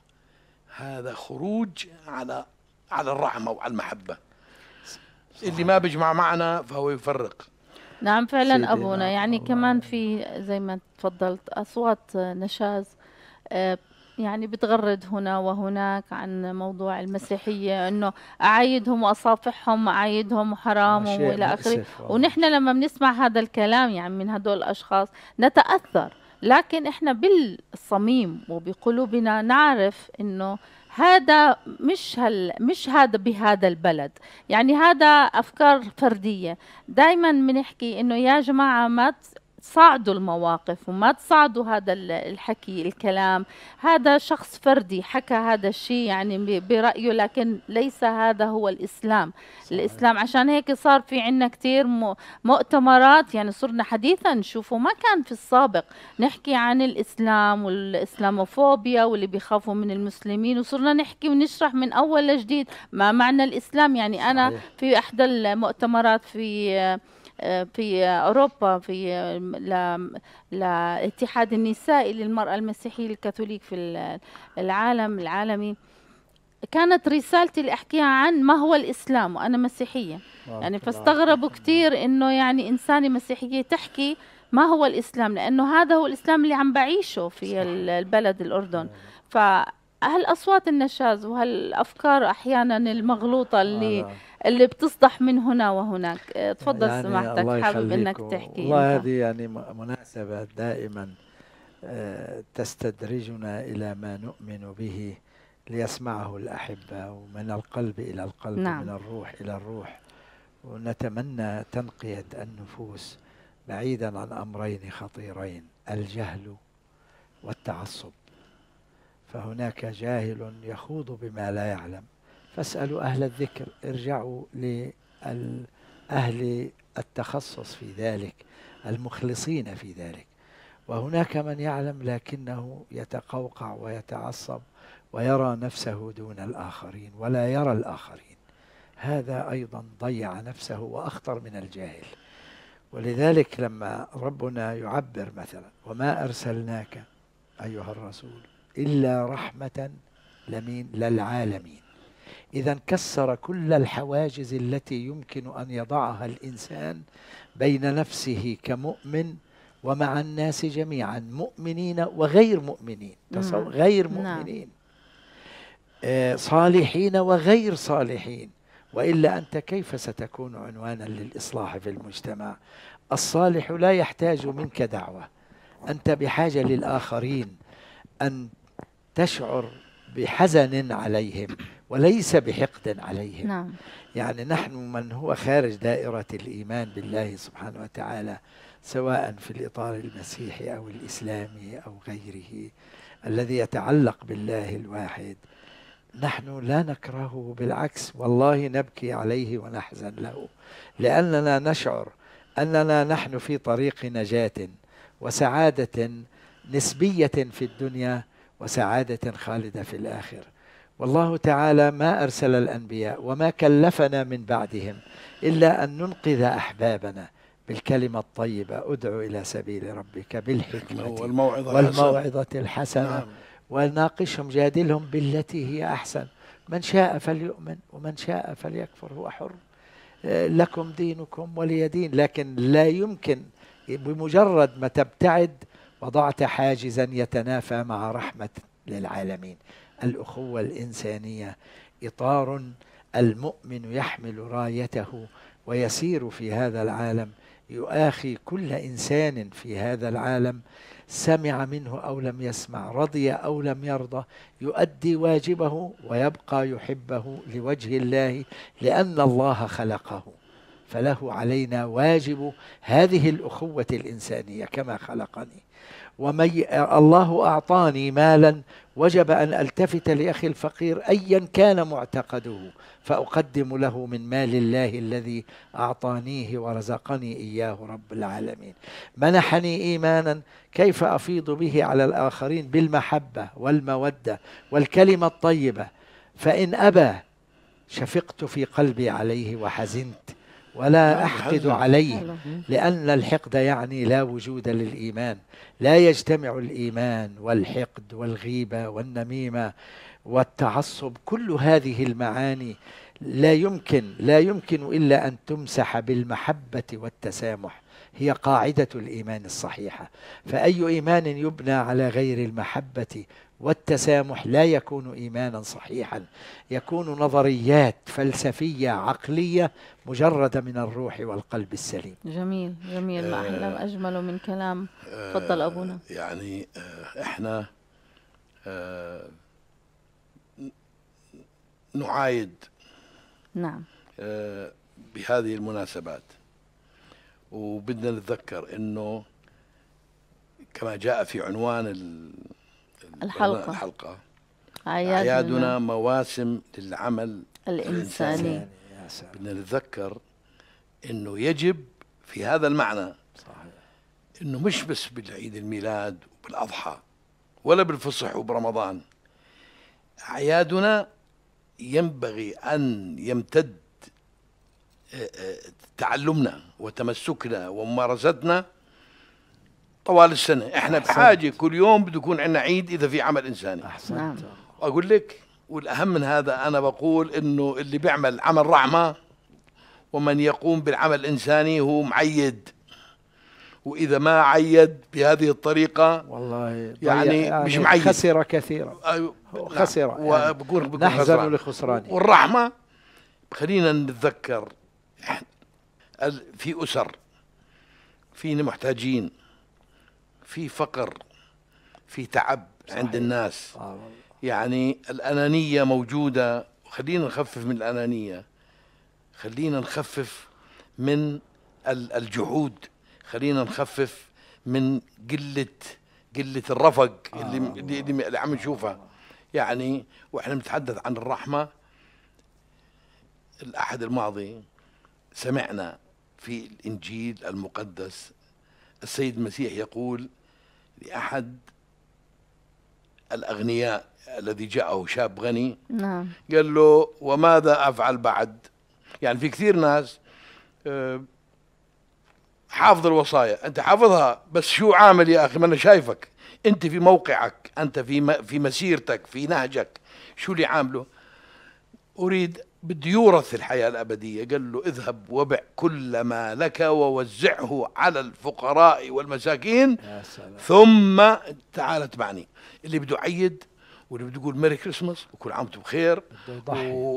Speaker 2: هذا خروج على على الرحمة وعلى المحبة صحيح. اللي ما بيجمع معنا فهو يفرق
Speaker 1: نعم فعلا أبونا يعني كمان في زي ما تفضلت أصوات نشاز آه، يعني بتغرد هنا وهناك عن موضوع المسيحية أنه أعايدهم وأصافحهم أعايدهم حرام وإلى آخره ونحن لما بنسمع هذا الكلام يعني من هدول الأشخاص نتأثر لكن إحنا بالصميم وبقلوبنا نعرف أنه هذا مش هل مش هذا بهذا البلد يعني هذا افكار فرديه دائما بنحكي انه يا جماعه ما تصعدوا المواقف وما تصعدوا هذا الحكي الكلام هذا شخص فردي حكى هذا الشيء يعني برأيه لكن ليس هذا هو الإسلام صحيح. الإسلام عشان هيك صار في عنا كتير مؤتمرات يعني صرنا حديثا نشوفه ما كان في السابق نحكي عن الإسلام والإسلاموفوبيا واللي بيخافوا من المسلمين وصرنا نحكي ونشرح من أول لجديد ما معنى الإسلام يعني أنا صحيح. في أحدى المؤتمرات في في أوروبا في الاتحاد النسائي للمرأة المسيحية الكاثوليك في العالم العالمي كانت رسالتي اللي احكيها عن ما هو الاسلام وانا مسيحيه يعني فاستغربوا كثير انه يعني انسانه مسيحيه تحكي ما هو الاسلام لانه هذا هو الاسلام اللي عم بعيشه في البلد الاردن ف هالاصوات النشاز وهالافكار احيانا المغلوطه اللي آه. اللي بتصدح من هنا وهناك آه، تفضل يعني سماحتك حابب انك تحكي والله هذه
Speaker 3: يعني مناسبه دائما آه، تستدرجنا الى ما نؤمن به ليسمعه الاحبه ومن القلب الى القلب نعم. من الروح الى الروح ونتمنى تنقيه النفوس بعيدا عن امرين خطيرين الجهل والتعصب فهناك جاهل يخوض بما لا يعلم فاسألوا أهل الذكر ارجعوا لأهل التخصص في ذلك المخلصين في ذلك وهناك من يعلم لكنه يتقوقع ويتعصب ويرى نفسه دون الآخرين ولا يرى الآخرين هذا أيضا ضيع نفسه وأخطر من الجاهل ولذلك لما ربنا يعبر مثلا وما أرسلناك أيها الرسول إلا رحمة لمين للعالمين إذا كسر كل الحواجز التي يمكن أن يضعها الإنسان بين نفسه كمؤمن ومع الناس جميعا مؤمنين وغير مؤمنين نعم. تصور غير نعم. مؤمنين نعم. صالحين وغير صالحين والا انت كيف ستكون عنوانا للاصلاح في المجتمع الصالح لا يحتاج منك دعوه انت بحاجه للاخرين ان تشعر بحزن عليهم وليس بحقد عليهم نعم. يعني نحن من هو خارج دائرة الإيمان بالله سبحانه وتعالى سواء في الإطار المسيحي أو الإسلامي أو غيره الذي يتعلق بالله الواحد نحن لا نكرهه بالعكس والله نبكي عليه ونحزن له لأننا نشعر أننا نحن في طريق نجاة وسعادة نسبية في الدنيا وسعادة خالدة في الآخرة والله تعالى ما أرسل الأنبياء وما كلفنا من بعدهم إلا أن ننقذ أحبابنا بالكلمة الطيبة ادعو إلى سبيل ربك بالحكمة والموعظة, والموعظة الحسنة نعم. وناقشهم جادلهم بالتي هي أحسن من شاء فليؤمن ومن شاء فليكفر هو حر آه، لكم دينكم ولي دين لكن لا يمكن بمجرد ما تبتعد وضعت حاجزا يتنافى مع رحمه للعالمين الاخوه الانسانيه اطار المؤمن يحمل رايته ويسير في هذا العالم يؤاخي كل انسان في هذا العالم سمع منه او لم يسمع رضي او لم يرضى يؤدي واجبه ويبقى يحبه لوجه الله لان الله خلقه فله علينا واجب هذه الاخوه الانسانيه كما خلقني ومن الله أعطاني مالا وجب أن ألتفت لأخي الفقير أيا كان معتقده فأقدم له من مال الله الذي أعطانيه ورزقني إياه رب العالمين منحني إيمانا كيف أفيض به على الآخرين بالمحبة والمودة والكلمة الطيبة فإن أبى شفقت في قلبي عليه وحزنت ولا أحقد عليه لأن الحقد يعني لا وجود للإيمان لا يجتمع الإيمان والحقد والغيبة والنميمة والتعصب كل هذه المعاني لا يمكن لا يمكن الا ان تمسح بالمحبه والتسامح هي قاعده الايمان الصحيحه فاي ايمان يبنى على غير المحبه والتسامح لا يكون ايمانا صحيحا يكون نظريات فلسفيه عقليه مجرده من الروح والقلب السليم
Speaker 1: جميل جميل ما آه، احلم اجمل من كلام آه، تفضل ابونا
Speaker 2: يعني آه، احنا نعايد نعم آه، بهذه المناسبات وبدنا نتذكر انه كما جاء في عنوان
Speaker 1: الحلقه الحلقه عيادنا, عيادنا
Speaker 2: مواسم للعمل الانساني, الإنساني. بدنا نتذكر انه يجب في هذا المعنى صحيح انه مش بس بالعيد الميلاد وبالاضحى ولا بالفصح وبرمضان اعيادنا ينبغي أن يمتد آه، آه، تعلمنا وتمسكنا وممارستنا طوال السنة احنا أحسنت. بحاجة كل يوم بده يكون عندنا عيد إذا في عمل إنساني أحسنت نعم. أقول لك والأهم من هذا أنا بقول إنه اللي بيعمل عمل رحمة ومن يقوم بالعمل الإنساني هو معيد واذا ما عيد بهذه الطريقه والله يعني, يعني مش يعني معيد خسر
Speaker 3: كثيرا أيوه.
Speaker 2: نعم. خسر يعني نحزن لخسرانه والرحمه خلينا نتذكر في اسر في محتاجين في فقر في تعب صحيح. عند الناس آه، يعني الانانيه موجوده خلينا نخفف من الانانيه خلينا نخفف من الجحود خلينا نخفف من قله قله الرفق آه اللي, آه اللي, اللي اللي عم نشوفها يعني واحنا بنتحدث عن الرحمه الاحد الماضي سمعنا في الانجيل المقدس السيد المسيح يقول لاحد الاغنياء الذي جاءه شاب غني نعم قال له وماذا افعل بعد يعني في كثير ناس آه، حافظ الوصايا انت حافظها بس شو عامل يا اخي ما انا شايفك انت في موقعك انت في في مسيرتك في نهجك شو اللي عامله اريد بده يورث الحياة الأبدية قال له اذهب وبع كل ما لك ووزعه على الفقراء والمساكين ثم تعال اتبعني اللي بده يعيد واللي بده يقول ميري كريسماس وكل عام وانتم بخير بده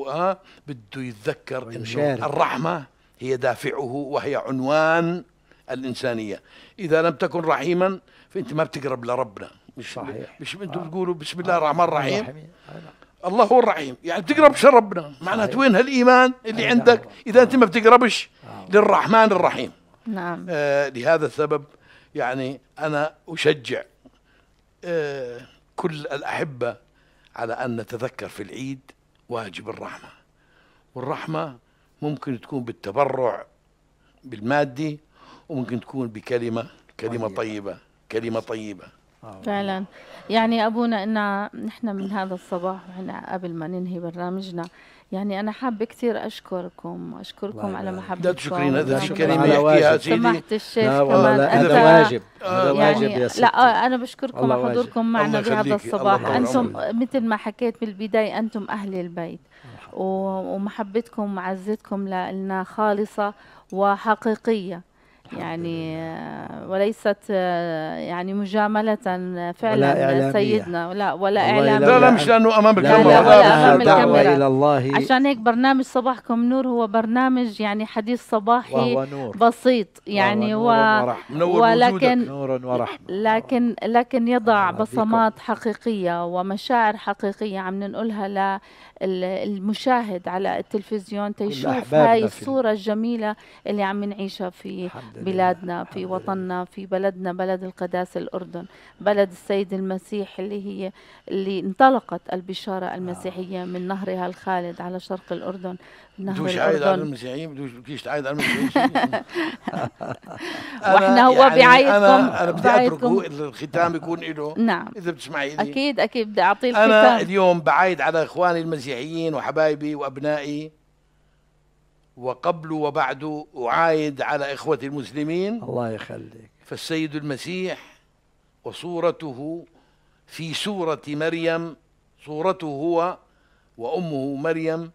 Speaker 2: آه، بده يتذكر انه الرحمه هي دافعه وهي عنوان الانسانيه اذا لم تكن رحيما فانت ما بتقرب لربنا مش صحيح مش انتم آه. بتقولوا بسم الله آه. الرحمن الرحيم آه. نعم. الله هو الرحيم يعني بتقربش آه. لربنا معناته وين هالايمان اللي آه. عندك نعم. اذا انت ما بتقربش آه. للرحمن الرحيم نعم آه لهذا السبب يعني انا اشجع آه كل الاحبه على ان نتذكر في العيد واجب الرحمه والرحمه ممكن تكون بالتبرع بالمادي وممكن تكون بكلمه كلمه طيبه كلمه طيبه
Speaker 1: آه. فعلا يعني ابونا ان نحن من هذا الصباح قبل ما ننهي برنامجنا يعني انا حابه كثير اشكركم اشكركم على محبتكم لا تشكرين هذا شيء كريم يحكيها سمحت الشيخ كمان لا انت هذا واجب هذا يعني واجب يا ستي لا آه، انا بشكركم على حضوركم معنا بهذا الصباح انتم مثل ما حكيت بالبدايه انتم اهل البيت ومحبتكم ومعزتكم لنا خالصه وحقيقيه يعني وليست يعني مجاملة فعلا ولا سيدنا ولا ولا إعلام لا لا مش لأنه أمام الكاميرا لا لا لا, أمام الكاميرا إلى الله عشان هيك برنامج صباحكم نور هو برنامج يعني حديث صباحي نور بسيط يعني وهو نور ولكن نور ورحمة لكن لكن يضع بصمات حقيقية ومشاعر حقيقية عم ننقلها ل المشاهد على التلفزيون تيشوف هاي الصورة الجميلة اللي عم نعيشها في بلادنا في وطننا في بلدنا بلد القداس الأردن بلد السيد المسيح اللي هي اللي انطلقت البشارة آه. المسيحية من نهرها الخالد على شرق الأردن نهر الأردن على
Speaker 2: المسيحيين بدوش تعايد على [laughs] المسيحيين
Speaker 1: هو يعني أنا, أنا بدي أتركه
Speaker 2: الختام يكون له نعم إذا بتسمعي أكيد
Speaker 1: أكيد بدي أعطيه الختام أنا
Speaker 2: اليوم بعايد على إخواني المسيحيين وحبايبي وأبنائي وقبل وبعد أعايد على إخوتي المسلمين
Speaker 3: الله يخليك
Speaker 2: فالسيد المسيح وصورته في سورة مريم صورته هو وأمه مريم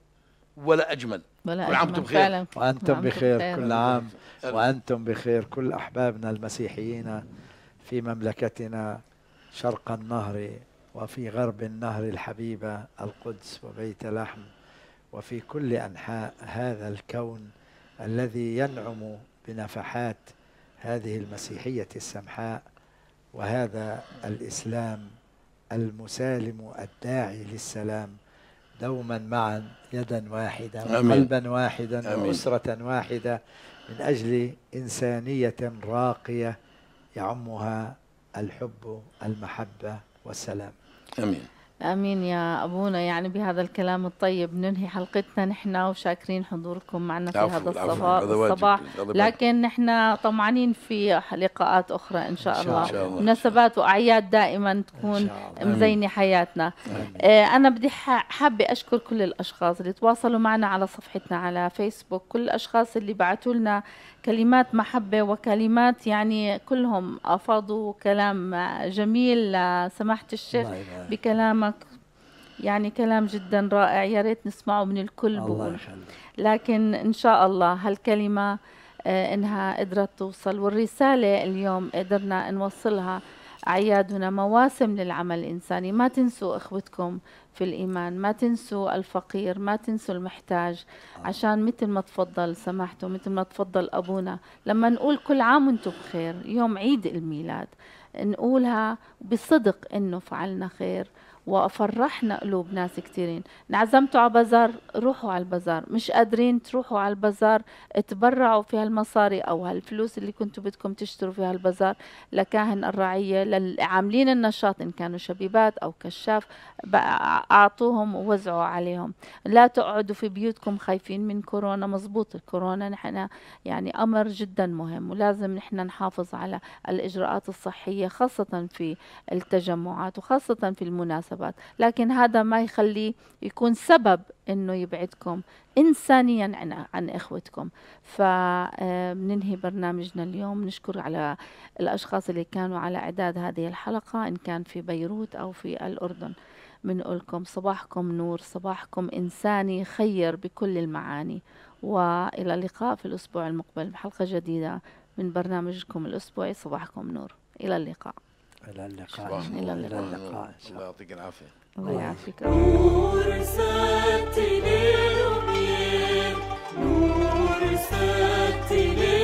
Speaker 2: ولا أجمل ولا كل عام بخير وأنتم بخير كل
Speaker 3: عام وأنتم بخير كل أحبابنا المسيحيين في مملكتنا شرق النهر وفي غرب النهر الحبيبة القدس وبيت لحم وفي كل أنحاء هذا الكون الذي ينعم بنفحات هذه المسيحية السمحاء وهذا الإسلام المسالم الداعي للسلام دوما معا يدا واحدة وقلبا واحدا وأسرة واحدة من أجل إنسانية راقية يعمها الحب المحبة والسلام
Speaker 1: آمين آمين يا أبونا يعني بهذا الكلام الطيب ننهي حلقتنا نحن وشاكرين حضوركم معنا في هذا الصباح, الصباح لكن نحن طمعانين في لقاءات أخرى إن شاء, إن شاء الله, الله. مناسبات وأعياد دائما تكون مزينة حياتنا آه أنا بدي حابة أشكر كل الأشخاص اللي تواصلوا معنا على صفحتنا على فيسبوك كل الأشخاص اللي بعثوا لنا كلمات محبة وكلمات يعني كلهم أفاضوا كلام جميل لسماحة آه، الشيخ بكلامه يعني كلام جدا رائع يا ريت نسمعه من الكل بقول لكن ان شاء الله هالكلمه آه، انها قدرت توصل والرساله اليوم قدرنا نوصلها اعيادنا مواسم للعمل الانساني ما تنسوا اخوتكم في الايمان ما تنسوا الفقير ما تنسوا المحتاج آه. عشان مثل ما تفضل سماحته مثل ما تفضل ابونا لما نقول كل عام وانتم بخير يوم عيد الميلاد نقولها بصدق انه فعلنا خير وفرحنا قلوب ناس كثيرين انعزمتوا على بازار روحوا على البازار مش قادرين تروحوا على البازار تبرعوا في هالمصاري او هالفلوس اللي كنتوا بدكم تشتروا في هالبازار لكاهن الرعيه للعاملين النشاط ان كانوا شبيبات او كشاف اعطوهم ووزعوا عليهم لا تقعدوا في بيوتكم خايفين من كورونا مزبوط الكورونا نحن يعني امر جدا مهم ولازم نحن نحافظ على الاجراءات الصحيه خاصه في التجمعات وخاصه في المناسبات ارتبط لكن هذا ما يخلي يكون سبب انه يبعدكم انسانيا عن عن اخوتكم فننهي آه، برنامجنا اليوم نشكر على الاشخاص اللي كانوا على اعداد هذه الحلقه ان كان في بيروت او في الاردن بنقولكم صباحكم نور صباحكم انساني خير بكل المعاني والى اللقاء في الاسبوع المقبل بحلقه جديده من برنامجكم الاسبوعي صباحكم نور الى اللقاء
Speaker 2: إلى اللقاء إلى اللقاء الله يعطيك العافية
Speaker 1: الله يعافيك نور
Speaker 2: ساتي للأمين نور ساتي للأمين